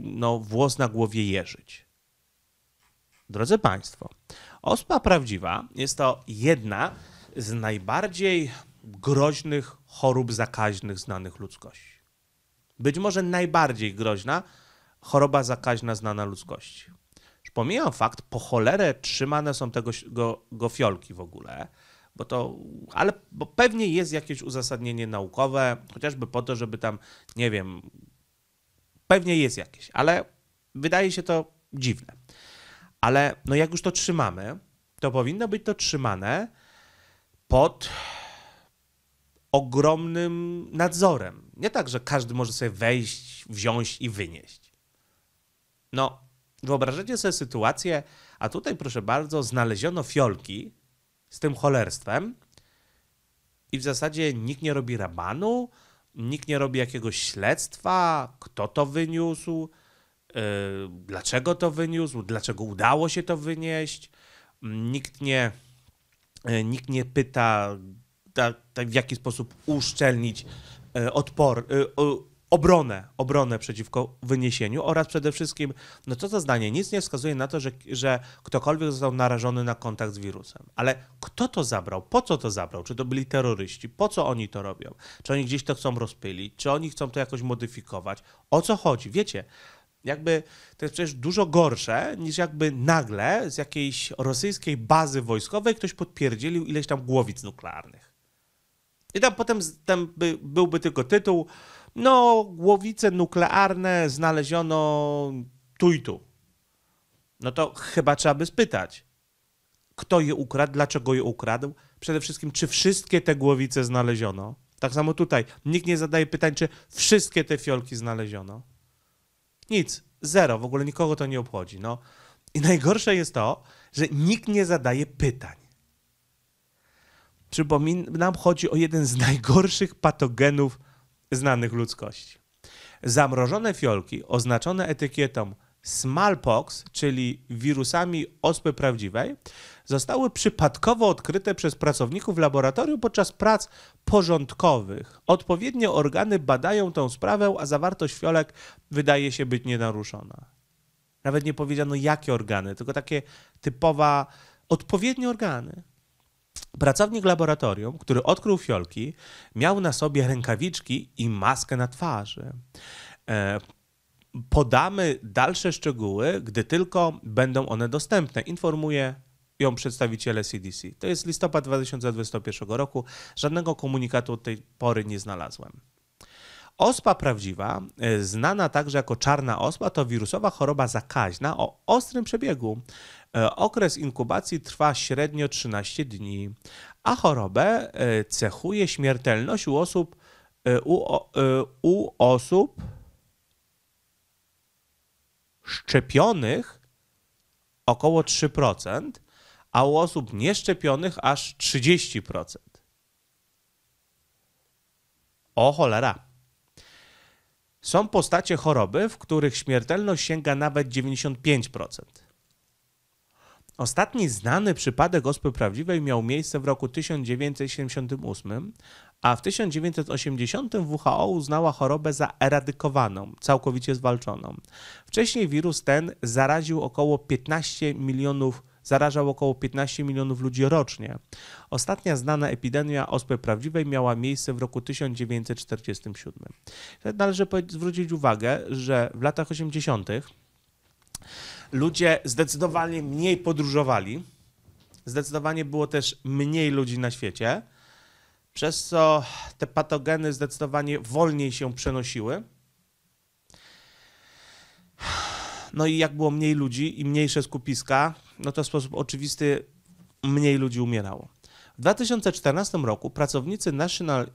no, włos na głowie jeżyć. Drodzy Państwo, ospa prawdziwa jest to jedna z najbardziej groźnych chorób zakaźnych znanych ludzkości. Być może najbardziej groźna choroba zakaźna znana ludzkości. pomijam fakt, po cholerę trzymane są tego go, go fiolki w ogóle, bo to, ale bo pewnie jest jakieś uzasadnienie naukowe, chociażby po to, żeby tam, nie wiem, pewnie jest jakieś, ale wydaje się to dziwne ale no jak już to trzymamy, to powinno być to trzymane pod ogromnym nadzorem. Nie tak, że każdy może sobie wejść, wziąć i wynieść. No, wyobrażacie sobie sytuację, a tutaj proszę bardzo, znaleziono fiolki z tym cholerstwem i w zasadzie nikt nie robi rabanu, nikt nie robi jakiegoś śledztwa, kto to wyniósł, Y, dlaczego to wyniósł, dlaczego udało się to wynieść. Mm, nikt nie, y, nikt nie pyta, ta, ta w jaki sposób uszczelnić y, odpor, obronę, obronę przeciwko wyniesieniu oraz przede wszystkim, no to to zdanie nic nie wskazuje na to, że, że ktokolwiek został narażony na kontakt z wirusem. Ale kto to zabrał? Po co to zabrał? Czy to byli terroryści? Po co oni to robią? Czy oni gdzieś to chcą rozpylić? Czy oni chcą to jakoś modyfikować? O co chodzi? Wiecie, jakby to jest przecież dużo gorsze niż jakby nagle z jakiejś rosyjskiej bazy wojskowej ktoś podpierdzielił ileś tam głowic nuklearnych. I tam potem tam by, byłby tylko tytuł, no głowice nuklearne znaleziono tu i tu. No to chyba trzeba by spytać, kto je ukradł, dlaczego je ukradł, przede wszystkim czy wszystkie te głowice znaleziono. Tak samo tutaj. Nikt nie zadaje pytań, czy wszystkie te fiolki znaleziono. Nic, zero, w ogóle nikogo to nie obchodzi. No. I najgorsze jest to, że nikt nie zadaje pytań. Przypominam, nam chodzi o jeden z najgorszych patogenów znanych ludzkości. Zamrożone fiolki oznaczone etykietą smallpox, czyli wirusami ospy prawdziwej, zostały przypadkowo odkryte przez pracowników laboratorium podczas prac porządkowych. Odpowiednie organy badają tę sprawę, a zawartość fiolek wydaje się być nienaruszona. Nawet nie powiedziano jakie organy, tylko takie typowa odpowiednie organy. Pracownik laboratorium, który odkrył fiolki, miał na sobie rękawiczki i maskę na twarzy. E, podamy dalsze szczegóły, gdy tylko będą one dostępne, informuje ją przedstawiciele CDC. To jest listopad 2021 roku. Żadnego komunikatu od tej pory nie znalazłem. Ospa prawdziwa, e, znana także jako czarna ospa, to wirusowa choroba zakaźna o ostrym przebiegu. E, okres inkubacji trwa średnio 13 dni, a chorobę e, cechuje śmiertelność u osób u, u osób szczepionych około 3%, a u osób nieszczepionych aż 30%. O cholera! Są postacie choroby, w których śmiertelność sięga nawet 95%. Ostatni znany przypadek ospy prawdziwej miał miejsce w roku 1978, a w 1980 WHO uznała chorobę za eradykowaną, całkowicie zwalczoną. Wcześniej wirus ten zaraził około 15 milionów zarażał około 15 milionów ludzi rocznie. Ostatnia znana epidemia ospy prawdziwej miała miejsce w roku 1947. Należy zwrócić uwagę, że w latach 80. ludzie zdecydowanie mniej podróżowali, zdecydowanie było też mniej ludzi na świecie, przez co te patogeny zdecydowanie wolniej się przenosiły No i jak było mniej ludzi i mniejsze skupiska, no to w sposób oczywisty mniej ludzi umierało. W 2014 roku pracownicy National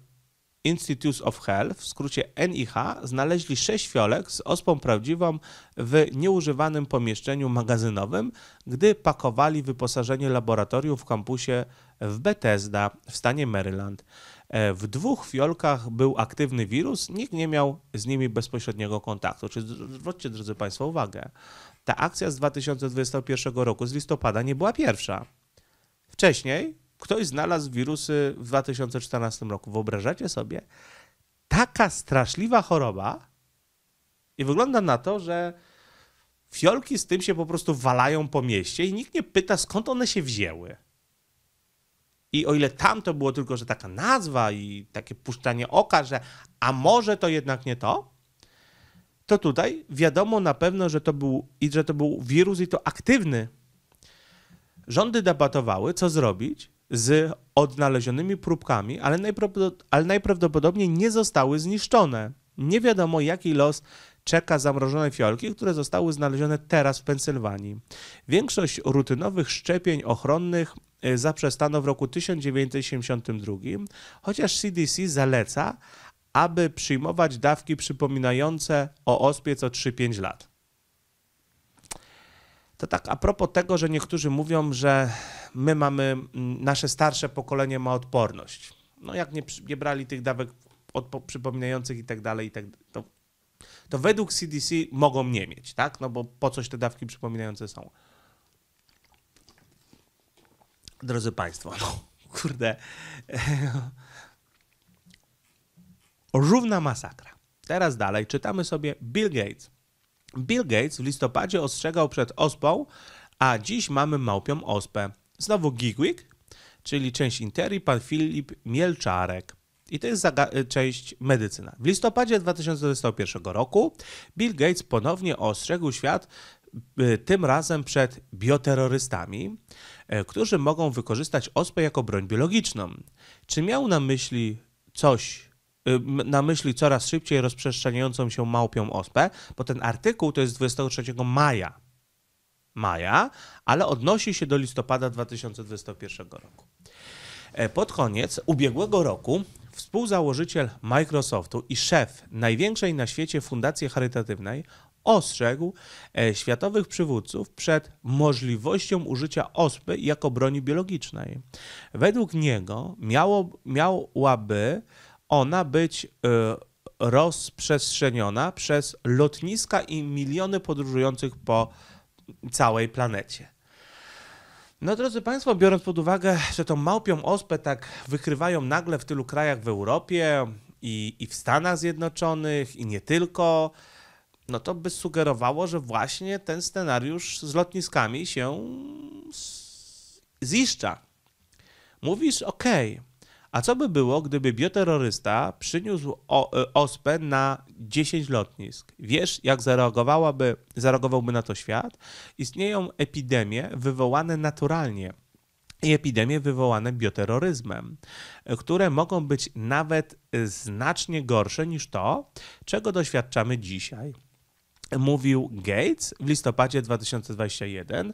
Institutes of Health, w skrócie NIH, znaleźli sześć fiolek z ospą prawdziwą w nieużywanym pomieszczeniu magazynowym, gdy pakowali wyposażenie laboratorium w kampusie w Bethesda w stanie Maryland. E, w dwóch fiolkach był aktywny wirus, nikt nie miał z nimi bezpośredniego kontaktu. Czyli zwróćcie, drodzy Państwo, uwagę. Ta akcja z 2021 roku, z listopada, nie była pierwsza. Wcześniej ktoś znalazł wirusy w 2014 roku. Wyobrażacie sobie? Taka straszliwa choroba i wygląda na to, że fiolki z tym się po prostu walają po mieście i nikt nie pyta, skąd one się wzięły. I o ile tam to było tylko, że taka nazwa i takie puszczanie oka, że a może to jednak nie to, to tutaj wiadomo na pewno, że to był, i że to był wirus i to aktywny. Rządy debatowały, co zrobić z odnalezionymi próbkami, ale, ale najprawdopodobniej nie zostały zniszczone. Nie wiadomo, jaki los czeka zamrożone fiolki, które zostały znalezione teraz w Pensylwanii. Większość rutynowych szczepień ochronnych Y, zaprzestano w roku 1972, chociaż CDC zaleca, aby przyjmować dawki przypominające o ospie co 3-5 lat. To tak a propos tego, że niektórzy mówią, że my mamy, nasze starsze pokolenie ma odporność. No jak nie, nie brali tych dawek odpo- przypominających i tak dalej, i tak to, no, to według CDC mogą nie mieć, tak? No bo po coś te dawki przypominające są drodzy Państwo, no, kurde. Równa masakra. Teraz dalej czytamy sobie Bill Gates. Bill Gates w listopadzie ostrzegał przed ospą, a dziś mamy małpią ospę. Znowu Gigwig, czyli część Interi, pan Filip Mielczarek. I to jest e, część medycyna. W listopadzie 2021 roku Bill Gates ponownie ostrzegł świat Y, tym razem przed bioterrorystami, e, którzy mogą wykorzystać ospę jako broń biologiczną. Czy miał na myśli coś, y, na myśli coraz szybciej rozprzestrzeniającą się małpią ospę? Bo ten artykuł to jest 23 maja. Maja, ale odnosi się do listopada 2021 roku. E, pod koniec ubiegłego roku współzałożyciel Microsoftu i szef największej na świecie fundacji charytatywnej ostrzegł e, światowych przywódców przed możliwością użycia ospy jako broni biologicznej. Według niego miało, miałaby ona być e, rozprzestrzeniona przez lotniska i miliony podróżujących po całej planecie. No drodzy Państwo, biorąc pod uwagę, że tą małpią ospę tak wykrywają nagle w tylu krajach w Europie i, i w Stanach Zjednoczonych i nie tylko, no to by sugerowało, że właśnie ten scenariusz z lotniskami się ziszcza. Mówisz, okej, a co by było, gdyby bioterrorysta przyniósł e, ospę na 10 lotnisk? Wiesz, jak zareagowałaby, zareagowałby na to świat? Istnieją epidemie wywołane naturalnie i epidemie wywołane bioterroryzmem, e, które mogą być nawet e, znacznie gorsze niż to, czego doświadczamy dzisiaj mówił Gates w listopadzie 2021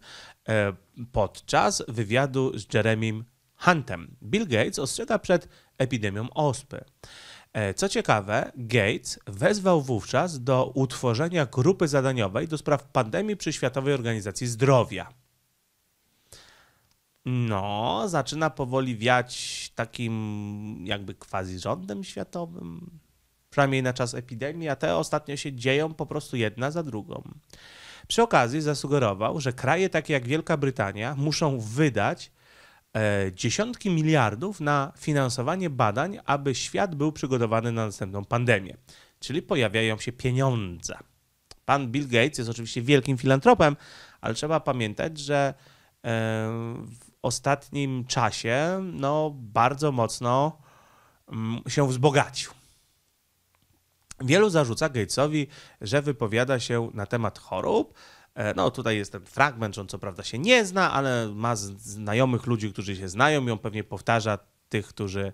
e, podczas wywiadu z Jeremym Huntem. Bill Gates ostrzega przed epidemią ospy. E, co ciekawe, Gates wezwał wówczas do utworzenia grupy zadaniowej do spraw pandemii przy Światowej Organizacji Zdrowia. No, zaczyna powoli wiać takim jakby quasi rządem światowym, przynajmniej na czas epidemii, a te ostatnio się dzieją po prostu jedna za drugą. Przy okazji zasugerował, że kraje takie jak Wielka Brytania muszą wydać e, dziesiątki miliardów na finansowanie badań, aby świat był przygotowany na następną pandemię. Czyli pojawiają się pieniądze. Pan Bill Gates jest oczywiście wielkim filantropem, ale trzeba pamiętać, że e, w ostatnim czasie no, bardzo mocno m, mm, się wzbogacił. Wielu zarzuca Gatesowi, że wypowiada się na temat chorób. E, no tutaj jest ten fragment, że on co prawda się nie zna, ale ma znajomych ludzi, którzy się znają i on pewnie powtarza tych, którzy,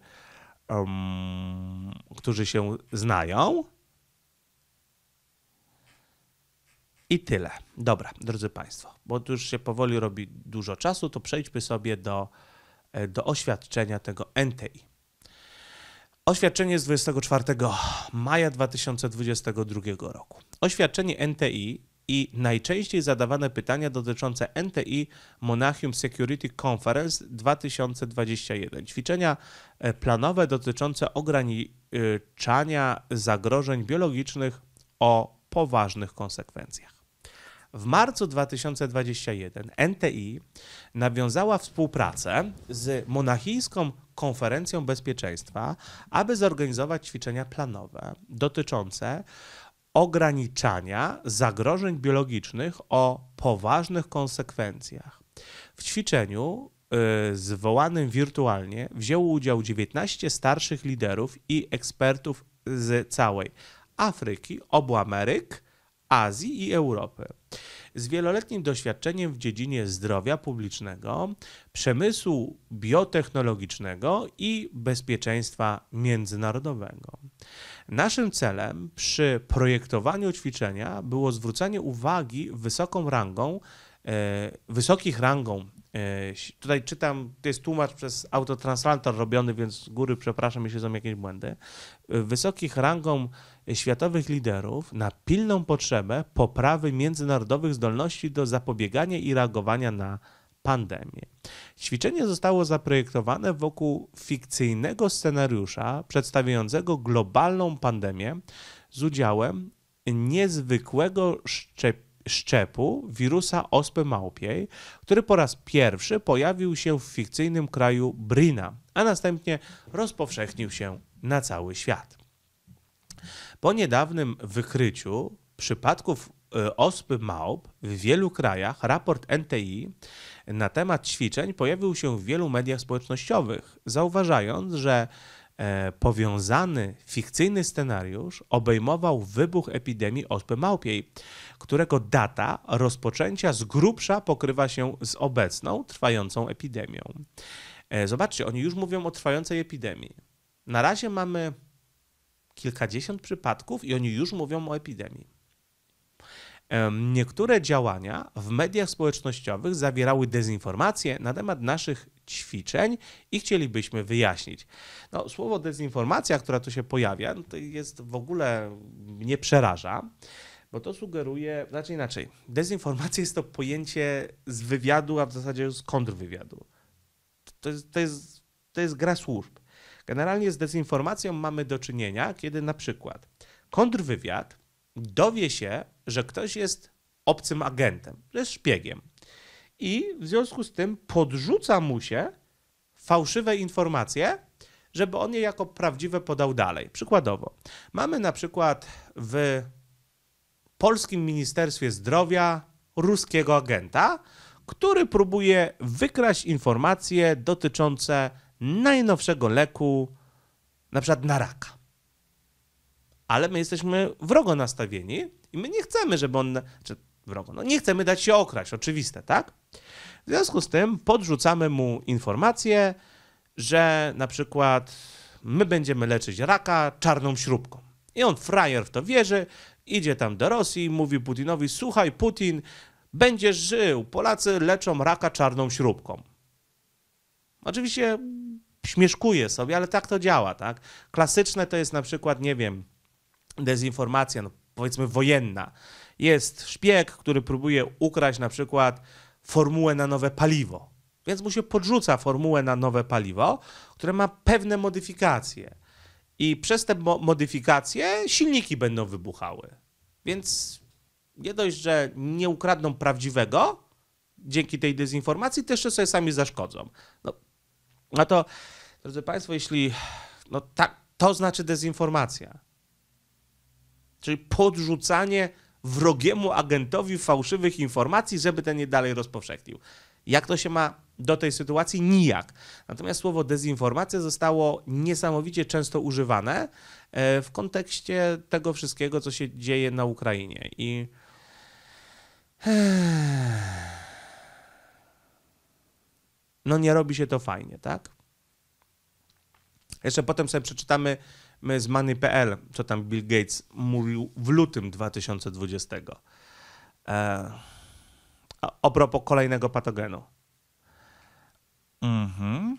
um, którzy się znają. I tyle. Dobra, drodzy Państwo, bo tu już się powoli robi dużo czasu, to przejdźmy sobie do, e, do oświadczenia tego NTI. Oświadczenie z 24 maja 2022 roku. Oświadczenie NTI i najczęściej zadawane pytania dotyczące NTI Monachium Security Conference 2021. Ćwiczenia e, planowe dotyczące ograniczania zagrożeń biologicznych o poważnych konsekwencjach. W marcu 2021 NTI nawiązała współpracę z monachijską konferencją bezpieczeństwa, aby zorganizować ćwiczenia planowe dotyczące ograniczania zagrożeń biologicznych o poważnych konsekwencjach. W ćwiczeniu y, zwołanym wirtualnie wzięło udział 19 starszych liderów i ekspertów z całej Afryki, obu Ameryk, Azji i Europy z wieloletnim doświadczeniem w dziedzinie zdrowia publicznego, przemysłu biotechnologicznego i bezpieczeństwa międzynarodowego. Naszym celem przy projektowaniu ćwiczenia było zwrócenie uwagi wysoką rangą, e, wysokich rangą E, tutaj czytam, to jest tłumacz przez autotranslator robiony, więc z góry przepraszam, jeśli są jakieś błędy. E, wysokich rangą światowych liderów na pilną potrzebę poprawy międzynarodowych zdolności do zapobiegania i reagowania na pandemię. Ćwiczenie zostało zaprojektowane wokół fikcyjnego scenariusza przedstawiającego globalną pandemię z udziałem niezwykłego szczepienia szczepu wirusa ospy małpiej, który po raz pierwszy pojawił się w fikcyjnym kraju Brina, a następnie rozpowszechnił się na cały świat. Po niedawnym wykryciu przypadków e, ospy małp w wielu krajach raport NTI na temat ćwiczeń pojawił się w wielu mediach społecznościowych, zauważając, że E, powiązany fikcyjny scenariusz obejmował wybuch epidemii ospy małpiej, którego data rozpoczęcia z grubsza pokrywa się z obecną trwającą epidemią. E, zobaczcie, oni już mówią o trwającej epidemii. Na razie mamy kilkadziesiąt przypadków i oni już mówią o epidemii. Niektóre działania w mediach społecznościowych zawierały dezinformacje na temat naszych ćwiczeń i chcielibyśmy wyjaśnić. No, słowo dezinformacja, która tu się pojawia, no, to jest w ogóle nie przeraża, bo to sugeruje, znaczy inaczej, dezinformacja jest to pojęcie z wywiadu, a w zasadzie z kontrwywiadu. To jest, to jest, to jest gra służb. Generalnie z dezinformacją mamy do czynienia, kiedy na przykład kontrwywiad dowie się że ktoś jest obcym agentem, że jest szpiegiem. I w związku z tym podrzuca mu się fałszywe informacje, żeby on je jako prawdziwe podał dalej. Przykładowo, mamy na przykład w polskim Ministerstwie Zdrowia ruskiego agenta, który próbuje wykraść informacje dotyczące najnowszego leku, na przykład na raka. Ale my jesteśmy wrogo nastawieni i my nie chcemy, żeby on, znaczy wrogo, no nie chcemy dać się okraść, oczywiste, tak? W związku z tym podrzucamy mu informację, że na przykład my będziemy leczyć raka czarną śrubką. I on frajer w to wierzy, idzie tam do Rosji, mówi Putinowi, słuchaj Putin, będziesz żył, Polacy leczą raka czarną śrubką. Oczywiście śmieszkuje sobie, ale tak to działa, tak? Klasyczne to jest na przykład, nie wiem, dezinformacja, no, powiedzmy wojenna. Jest szpieg, który próbuje ukraść na przykład formułę na nowe paliwo. Więc mu się podrzuca formułę na nowe paliwo, które ma pewne modyfikacje. I przez te mo modyfikacje silniki będą wybuchały. Więc nie dość, że nie ukradną prawdziwego dzięki tej dezinformacji, też jeszcze sobie sami zaszkodzą. No, no to, drodzy Państwo, jeśli no tak, to znaczy dezinformacja. Czyli podrzucanie wrogiemu agentowi fałszywych informacji, żeby ten je dalej rozpowszechnił. Jak to się ma do tej sytuacji? Nijak. Natomiast słowo dezinformacja zostało niesamowicie często używane e, w kontekście tego wszystkiego, co się dzieje na Ukrainie. I. E, no nie robi się to fajnie, tak? Jeszcze potem sobie przeczytamy z Money.pl, co tam Bill Gates mówił w lutym 2020. E, o propos kolejnego patogenu. Mhm.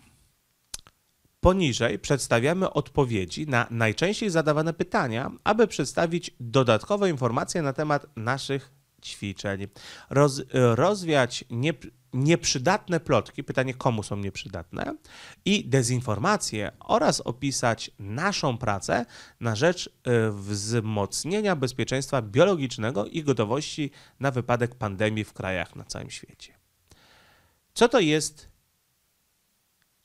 Poniżej przedstawiamy odpowiedzi na najczęściej zadawane pytania, aby przedstawić dodatkowe informacje na temat naszych ćwiczeń. Roz, e, rozwiać nie nieprzydatne plotki, pytanie komu są nieprzydatne, i dezinformacje, oraz opisać naszą pracę na rzecz y, wzmocnienia bezpieczeństwa biologicznego i gotowości na wypadek pandemii w krajach na całym świecie. Co to jest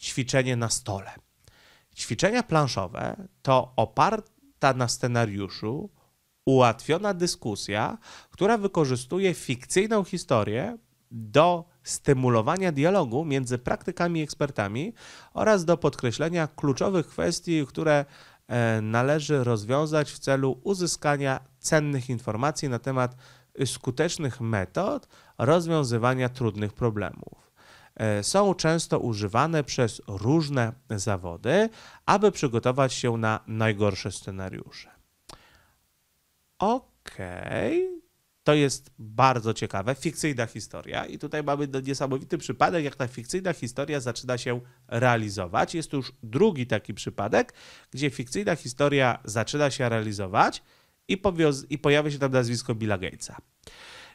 ćwiczenie na stole? Ćwiczenia planszowe to oparta na scenariuszu ułatwiona dyskusja, która wykorzystuje fikcyjną historię do stymulowania dialogu między praktykami i ekspertami oraz do podkreślenia kluczowych kwestii, które e, należy rozwiązać w celu uzyskania cennych informacji na temat skutecznych metod rozwiązywania trudnych problemów. E, są często używane przez różne zawody, aby przygotować się na najgorsze scenariusze. Okej, okay, to jest bardzo ciekawe, fikcyjna historia i tutaj mamy no, niesamowity przypadek, jak ta fikcyjna historia zaczyna się realizować. Jest to już drugi taki przypadek, gdzie fikcyjna historia zaczyna się realizować i, i pojawia się tam nazwisko Billa Gatesa.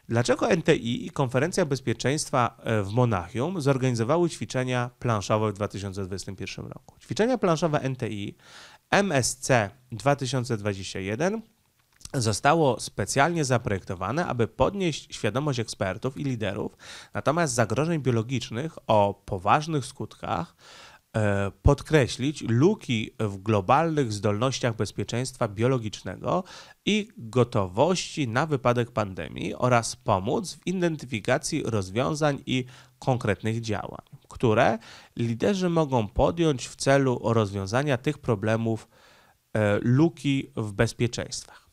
Dlaczego NTI i Konferencja Bezpieczeństwa e, w Monachium zorganizowały ćwiczenia planszowe w 2021 roku? Ćwiczenia planszowe NTI MSC 2021 zostało specjalnie zaprojektowane, aby podnieść świadomość ekspertów i liderów, natomiast zagrożeń biologicznych o poważnych skutkach e, podkreślić luki w globalnych zdolnościach bezpieczeństwa biologicznego i gotowości na wypadek pandemii oraz pomóc w identyfikacji rozwiązań i konkretnych działań, które liderzy mogą podjąć w celu rozwiązania tych problemów e, luki w bezpieczeństwach.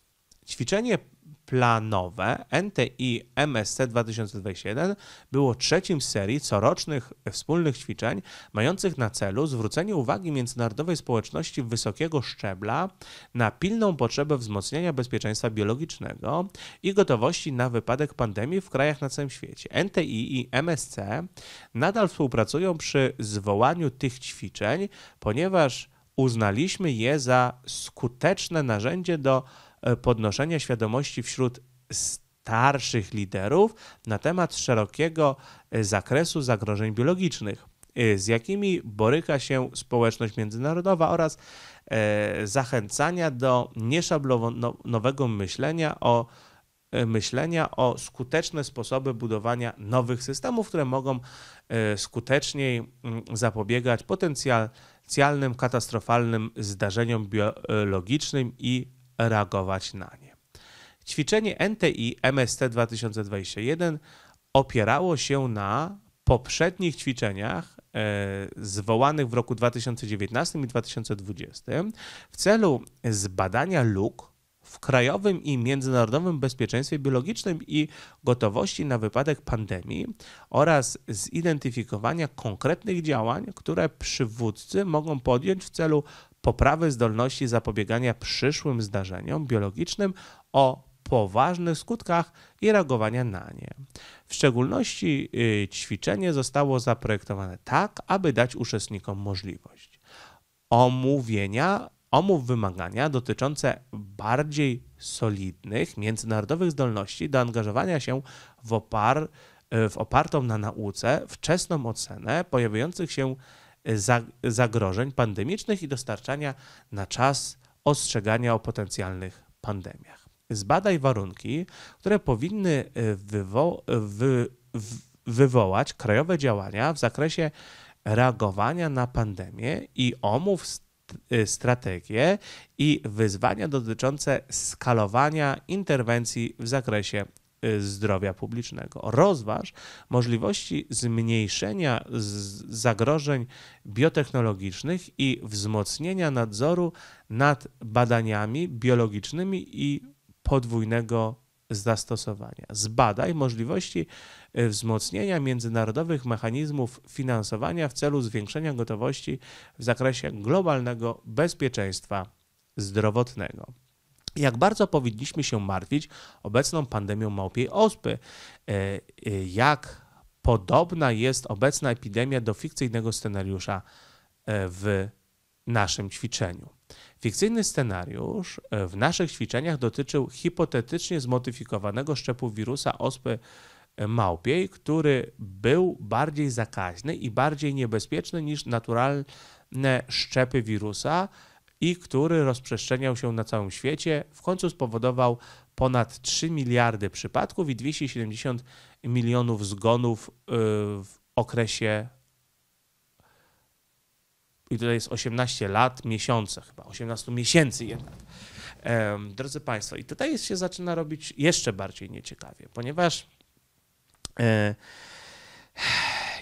Ćwiczenie planowe NTI MSC 2021 było trzecim z serii corocznych wspólnych ćwiczeń mających na celu zwrócenie uwagi międzynarodowej społeczności wysokiego szczebla na pilną potrzebę wzmocnienia bezpieczeństwa biologicznego i gotowości na wypadek pandemii w krajach na całym świecie. NTI i MSC nadal współpracują przy zwołaniu tych ćwiczeń, ponieważ uznaliśmy je za skuteczne narzędzie do E, podnoszenia świadomości wśród starszych liderów na temat szerokiego e, zakresu zagrożeń biologicznych, e, z jakimi boryka się społeczność międzynarodowa oraz zachęcania do nieszablonowego myślenia o myślenia o skuteczne sposoby budowania nowych systemów, które mogą skuteczniej mm, zapobiegać potencjalnym katastrofalnym zdarzeniom biologicznym i reagować na nie. Ćwiczenie NTI MST 2021 opierało się na poprzednich ćwiczeniach e, zwołanych w roku 2019 i 2020 w celu zbadania luk w krajowym i międzynarodowym bezpieczeństwie biologicznym i gotowości na wypadek pandemii oraz zidentyfikowania konkretnych działań, które przywódcy mogą podjąć w celu poprawy zdolności zapobiegania przyszłym zdarzeniom biologicznym o poważnych skutkach i reagowania na nie. W szczególności y, ćwiczenie zostało zaprojektowane tak, aby dać uczestnikom możliwość omówienia omów wymagania dotyczące bardziej solidnych międzynarodowych zdolności do angażowania się w, opar, y, w opartą na nauce wczesną ocenę pojawiających się Y, zagrożeń pandemicznych i dostarczania na czas ostrzegania o potencjalnych pandemiach. Zbadaj warunki, które powinny y, wywo wy wywołać krajowe działania w zakresie reagowania na pandemię i omów y, strategie i wyzwania dotyczące skalowania interwencji w zakresie Y, zdrowia publicznego. Rozważ możliwości zmniejszenia zagrożeń biotechnologicznych i wzmocnienia nadzoru nad badaniami biologicznymi i podwójnego zastosowania. Zbadaj możliwości y, wzmocnienia międzynarodowych mechanizmów finansowania w celu zwiększenia gotowości w zakresie globalnego bezpieczeństwa zdrowotnego jak bardzo powinniśmy się martwić obecną pandemią małpiej ospy, e, e, jak podobna jest obecna epidemia do fikcyjnego scenariusza e, w naszym ćwiczeniu. Fikcyjny scenariusz w naszych ćwiczeniach dotyczył hipotetycznie zmodyfikowanego szczepu wirusa ospy małpiej, który był bardziej zakaźny i bardziej niebezpieczny niż naturalne szczepy wirusa, i który rozprzestrzeniał się na całym świecie, w końcu spowodował ponad 3 miliardy przypadków i 270 milionów zgonów y, w okresie i tutaj jest 18 lat, miesiące chyba, 18 miesięcy jednak. Drodzy Państwo, i tutaj się zaczyna robić jeszcze bardziej nieciekawie, ponieważ e,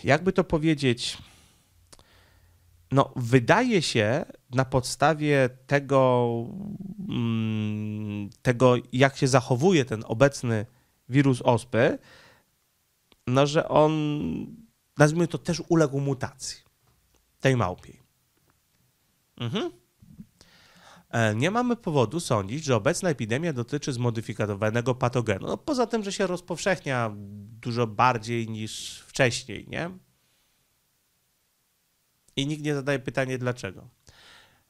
jakby to powiedzieć, no, wydaje się na podstawie tego, mm, tego, jak się zachowuje ten obecny wirus ospy, no, że on, nazwijmy to, też uległ mutacji tej małpiej. Mhm. E, nie mamy powodu sądzić, że obecna epidemia dotyczy zmodyfikowanego patogenu. No, poza tym, że się rozpowszechnia dużo bardziej niż wcześniej, nie? i nikt nie zadaje pytanie dlaczego.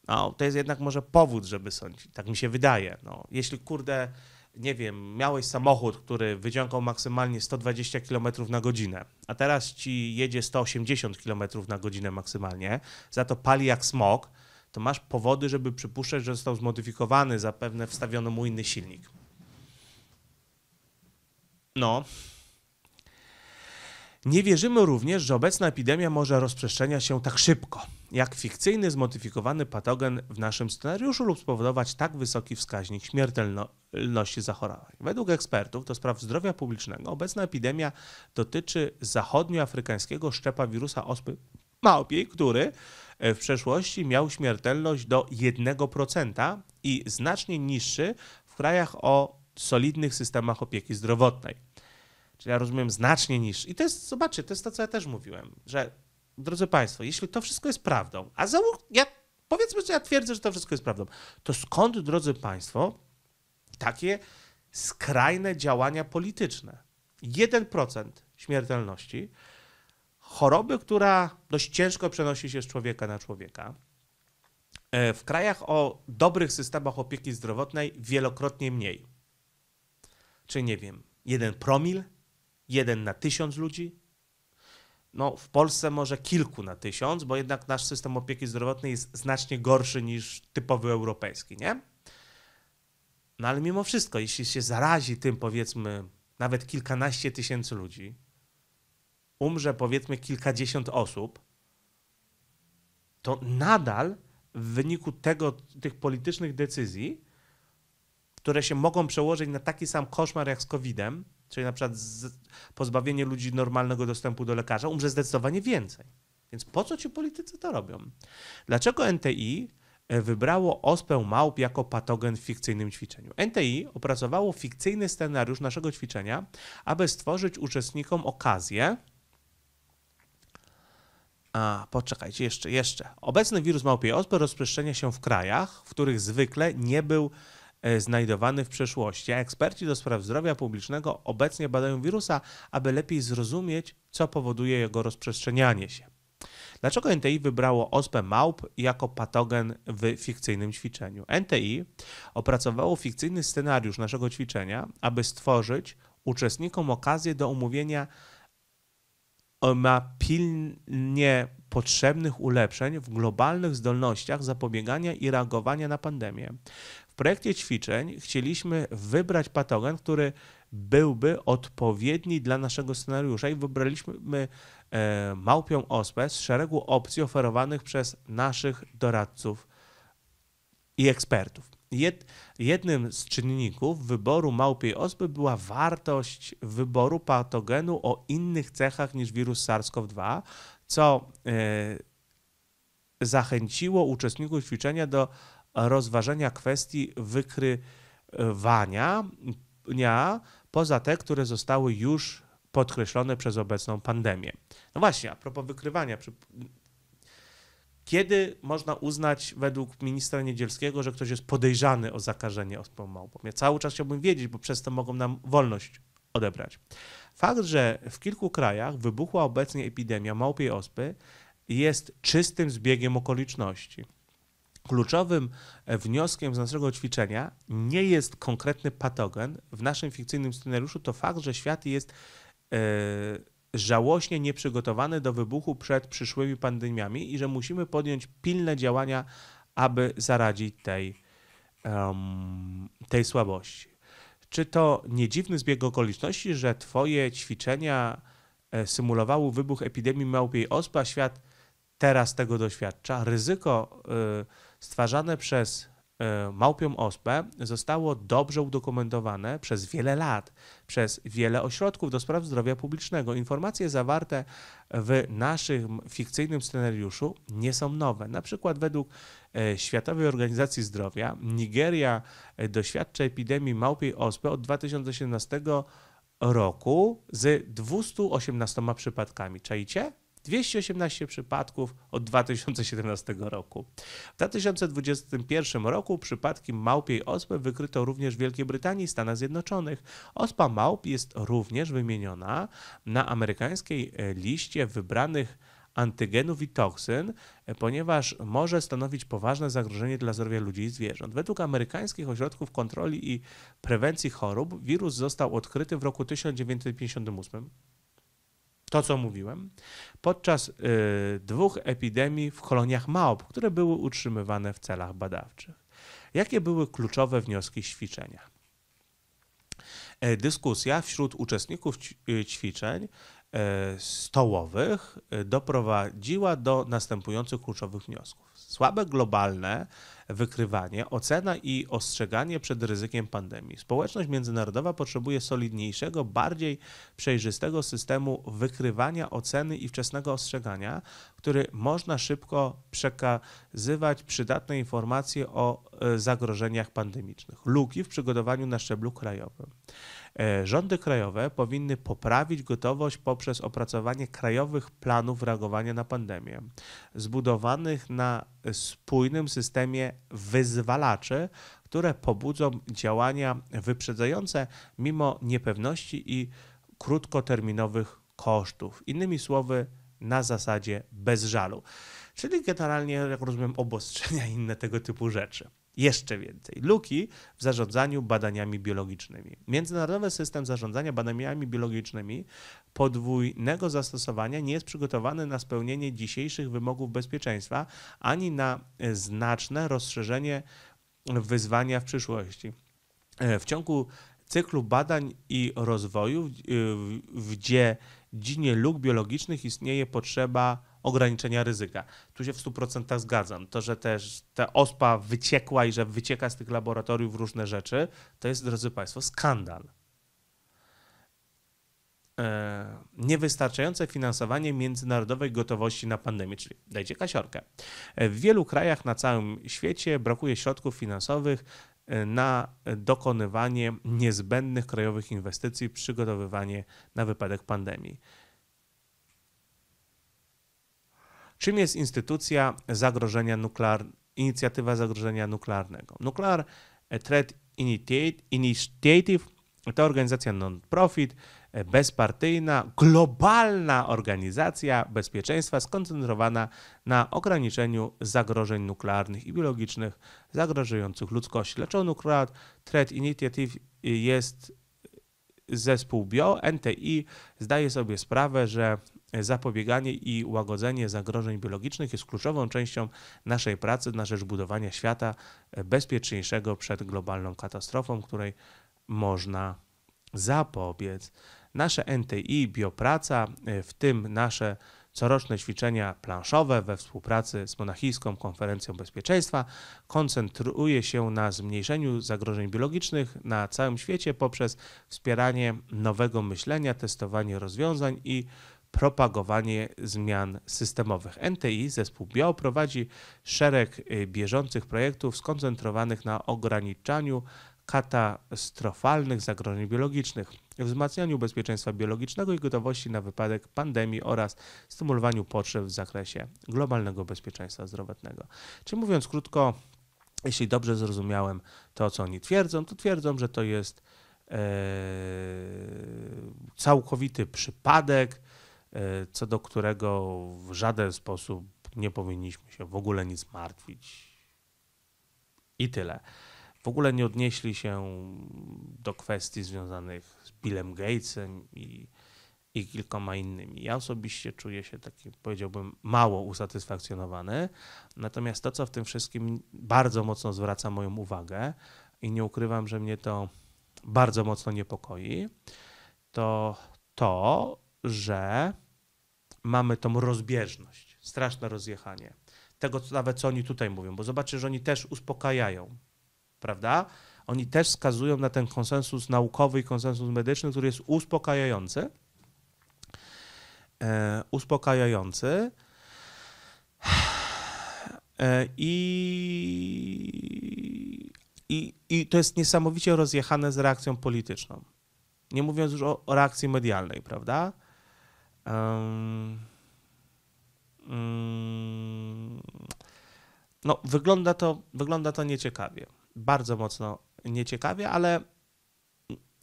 No, to jest jednak może powód, żeby sądzić. Tak mi się wydaje. No, jeśli kurde, nie wiem, miałeś samochód, który wyciągał maksymalnie 120 km na godzinę, a teraz ci jedzie 180 km na godzinę maksymalnie, za to pali jak smog, to masz powody, żeby przypuszczać, że został zmodyfikowany, zapewne wstawiono mu inny silnik. No, nie wierzymy również, że obecna epidemia może rozprzestrzeniać się tak szybko, jak fikcyjny zmodyfikowany patogen w naszym scenariuszu lub spowodować tak wysoki wskaźnik śmiertelności zachorowań. Według ekspertów do spraw zdrowia publicznego obecna epidemia dotyczy zachodnioafrykańskiego szczepa wirusa ospy małpiej, który e, w przeszłości miał śmiertelność do 1% i znacznie niższy w krajach o solidnych systemach opieki zdrowotnej. Czyli ja rozumiem znacznie niż. I to jest, zobaczcie, to jest to, co ja też mówiłem, że drodzy Państwo, jeśli to wszystko jest prawdą, a załóż, ja powiedzmy, że ja twierdzę, że to wszystko jest prawdą, to skąd, drodzy Państwo, takie skrajne działania polityczne? 1% śmiertelności, choroby, która dość ciężko przenosi się z człowieka na człowieka, e, w krajach o dobrych systemach opieki zdrowotnej wielokrotnie mniej. Czy nie wiem, jeden promil jeden na tysiąc ludzi, no, w Polsce może kilku na tysiąc, bo jednak nasz system opieki zdrowotnej jest znacznie gorszy niż typowy europejski, nie? No ale mimo wszystko, jeśli się zarazi tym powiedzmy nawet kilkanaście tysięcy ludzi, umrze powiedzmy kilkadziesiąt osób, to nadal w wyniku tego, tych politycznych decyzji, które się mogą przełożyć na taki sam koszmar jak z COVID-em, czyli na przykład pozbawienie ludzi normalnego dostępu do lekarza, umrze zdecydowanie więcej. Więc po co ci politycy to robią? Dlaczego NTI e, wybrało ospę małp jako patogen w fikcyjnym ćwiczeniu. NTI opracowało fikcyjny scenariusz naszego ćwiczenia, aby stworzyć uczestnikom okazję. A, poczekajcie, jeszcze, jeszcze. Obecny wirus małpiej ospy rozprzestrzenia się w krajach, w których zwykle nie był E, znajdowany w przeszłości, a eksperci do spraw zdrowia publicznego obecnie badają wirusa, aby lepiej zrozumieć, co powoduje jego rozprzestrzenianie się. Dlaczego NTI wybrało ospę e małp jako patogen w fikcyjnym ćwiczeniu? NTI opracowało fikcyjny scenariusz naszego ćwiczenia, aby stworzyć uczestnikom okazję do omówienia ma pilnie potrzebnych ulepszeń w globalnych zdolnościach zapobiegania i reagowania na pandemię projekcie ćwiczeń chcieliśmy wybrać patogen, który byłby odpowiedni dla naszego scenariusza i wybraliśmy e, małpią ospę z szeregu opcji oferowanych przez naszych doradców i ekspertów. jednym z czynników wyboru małpiej ospy była wartość wyboru patogenu o innych cechach niż wirus SARS-CoV-2, co e, zachęciło uczestników ćwiczenia do rozważenia kwestii wykrywania poza te, które zostały już podkreślone przez obecną pandemię. No właśnie, a propos wykrywania, kiedy można uznać według ministra Niedzielskiego, że ktoś jest podejrzany o zakażenie ospą małpą? Ja cały czas chciałbym wiedzieć, bo przez to mogą nam wolność odebrać. Fakt, że w kilku krajach wybuchła obecnie epidemia małpiej ospy jest czystym zbiegiem okoliczności. Kluczowym e, wnioskiem z naszego ćwiczenia nie jest konkretny patogen. W naszym fikcyjnym scenariuszu to fakt, że świat jest e, żałośnie nieprzygotowany do wybuchu przed przyszłymi pandemiami i że musimy podjąć pilne działania, aby zaradzić tej, tej słabości. Czy to nie dziwny zbieg okoliczności, że Twoje ćwiczenia e, symulowały wybuch epidemii małpiej ospa, świat teraz tego doświadcza? Ryzyko. Yy, stwarzane przez e, małpią ospę zostało dobrze udokumentowane przez wiele lat, przez wiele ośrodków do spraw zdrowia publicznego. Informacje zawarte w naszym fikcyjnym scenariuszu nie są nowe. Na przykład według e, Światowej Organizacji Zdrowia Nigeria e, doświadcza epidemii małpiej ospy od 2018 roku z 218 przypadkami. Czajcie? 218 przypadków od 2017 roku. W 2021 roku przypadki małpiej ospy wykryto również w Wielkiej Brytanii i Stanach Zjednoczonych. Ospa małp jest również wymieniona na amerykańskiej e, liście wybranych antygenów i toksyn, e, ponieważ może stanowić poważne zagrożenie dla zdrowia ludzi i zwierząt. Według amerykańskich ośrodków kontroli i prewencji chorób wirus został odkryty w roku 1958 to, co mówiłem, podczas y, dwóch epidemii w koloniach małp, które były utrzymywane w celach badawczych. Jakie były kluczowe wnioski ćwiczenia? E, dyskusja wśród uczestników y, ćwiczeń e, stołowych e, doprowadziła do następujących kluczowych wniosków słabe globalne wykrywanie, ocena i ostrzeganie przed ryzykiem pandemii. Społeczność międzynarodowa potrzebuje solidniejszego, bardziej przejrzystego systemu wykrywania, oceny i wczesnego ostrzegania, który można szybko przekazywać przydatne informacje o e, zagrożeniach pandemicznych. Luki w przygotowaniu na szczeblu krajowym. E, rządy krajowe powinny poprawić gotowość poprzez opracowanie krajowych planów reagowania na pandemię, zbudowanych na spójnym systemie wyzwalaczy, które pobudzą działania wyprzedzające mimo niepewności i krótkoterminowych kosztów. Innymi słowy, na zasadzie bez żalu. Czyli generalnie, jak rozumiem, obostrzenia i inne tego typu rzeczy. Jeszcze więcej. Luki w zarządzaniu badaniami biologicznymi. Międzynarodowy system zarządzania badaniami biologicznymi podwójnego zastosowania nie jest przygotowany na spełnienie dzisiejszych wymogów bezpieczeństwa ani na e, znaczne rozszerzenie wyzwania w przyszłości. E, w ciągu cyklu badań i rozwoju, w, e, w dziedzinie luk biologicznych istnieje potrzeba ograniczenia ryzyka. Tu się w 100% zgadzam. To, że też ta ospa wyciekła i że wycieka z tych laboratoriów różne rzeczy, to jest, drodzy Państwo, skandal. E, niewystarczające finansowanie międzynarodowej gotowości na pandemię, czyli dajcie kasiorkę. E, w wielu krajach na całym świecie brakuje środków finansowych e, na dokonywanie niezbędnych krajowych inwestycji, przygotowywanie na wypadek pandemii. Czym jest instytucja zagrożenia nuklearnego, inicjatywa zagrożenia nuklearnego? Nuclear Threat Initiative to organizacja non-profit, e, bezpartyjna, globalna organizacja bezpieczeństwa skoncentrowana na ograniczeniu zagrożeń nuklearnych i biologicznych zagrażających ludzkości. Dlaczego Nuclear Threat Initiative e, jest e, zespół BIO? NTI zdaje sobie sprawę, że Zapobieganie i łagodzenie zagrożeń biologicznych jest kluczową częścią naszej pracy na rzecz budowania świata bezpieczniejszego przed globalną katastrofą, której można zapobiec. Nasze NTI Biopraca, w tym nasze coroczne ćwiczenia planszowe we współpracy z Monachijską Konferencją Bezpieczeństwa koncentruje się na zmniejszeniu zagrożeń biologicznych na całym świecie poprzez wspieranie nowego myślenia, testowanie rozwiązań i propagowanie zmian systemowych. NTI, zespół BIO, prowadzi szereg y, bieżących projektów skoncentrowanych na ograniczaniu katastrofalnych zagrożeń biologicznych, wzmacnianiu bezpieczeństwa biologicznego i gotowości na wypadek pandemii oraz stymulowaniu potrzeb w zakresie globalnego bezpieczeństwa zdrowotnego. Czy mówiąc krótko, jeśli dobrze zrozumiałem to, co oni twierdzą, to twierdzą, że to jest e, całkowity przypadek, E, co do którego w żaden sposób nie powinniśmy się w ogóle nic martwić. I tyle. W ogóle nie odnieśli się do kwestii związanych z Billem Gatesem i, i kilkoma innymi. Ja osobiście czuję się taki, powiedziałbym, mało usatysfakcjonowany. Natomiast to, co w tym wszystkim bardzo mocno zwraca moją uwagę i nie ukrywam, że mnie to bardzo mocno niepokoi, to to, że mamy tą rozbieżność, straszne rozjechanie. Tego co, nawet co oni tutaj mówią, bo zobaczysz, że oni też uspokajają, prawda? Oni też wskazują na ten konsensus naukowy i konsensus medyczny, który jest uspokajający. E, uspokajający. E, I, i, I to jest niesamowicie rozjechane z reakcją polityczną. Nie mówiąc już o, o reakcji medialnej, prawda? Mm, no, wygląda to, wygląda to nieciekawie. Bardzo mocno nieciekawie, ale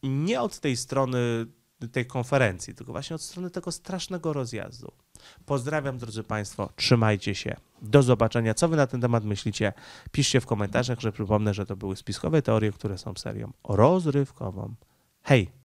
nie od tej strony tej konferencji, tylko właśnie od strony tego strasznego rozjazdu. Pozdrawiam, drodzy Państwo, trzymajcie się. Do zobaczenia. Co Wy na ten temat myślicie? Piszcie w komentarzach, że przypomnę, że to były spiskowe teorie, które są serią rozrywkową. Hej!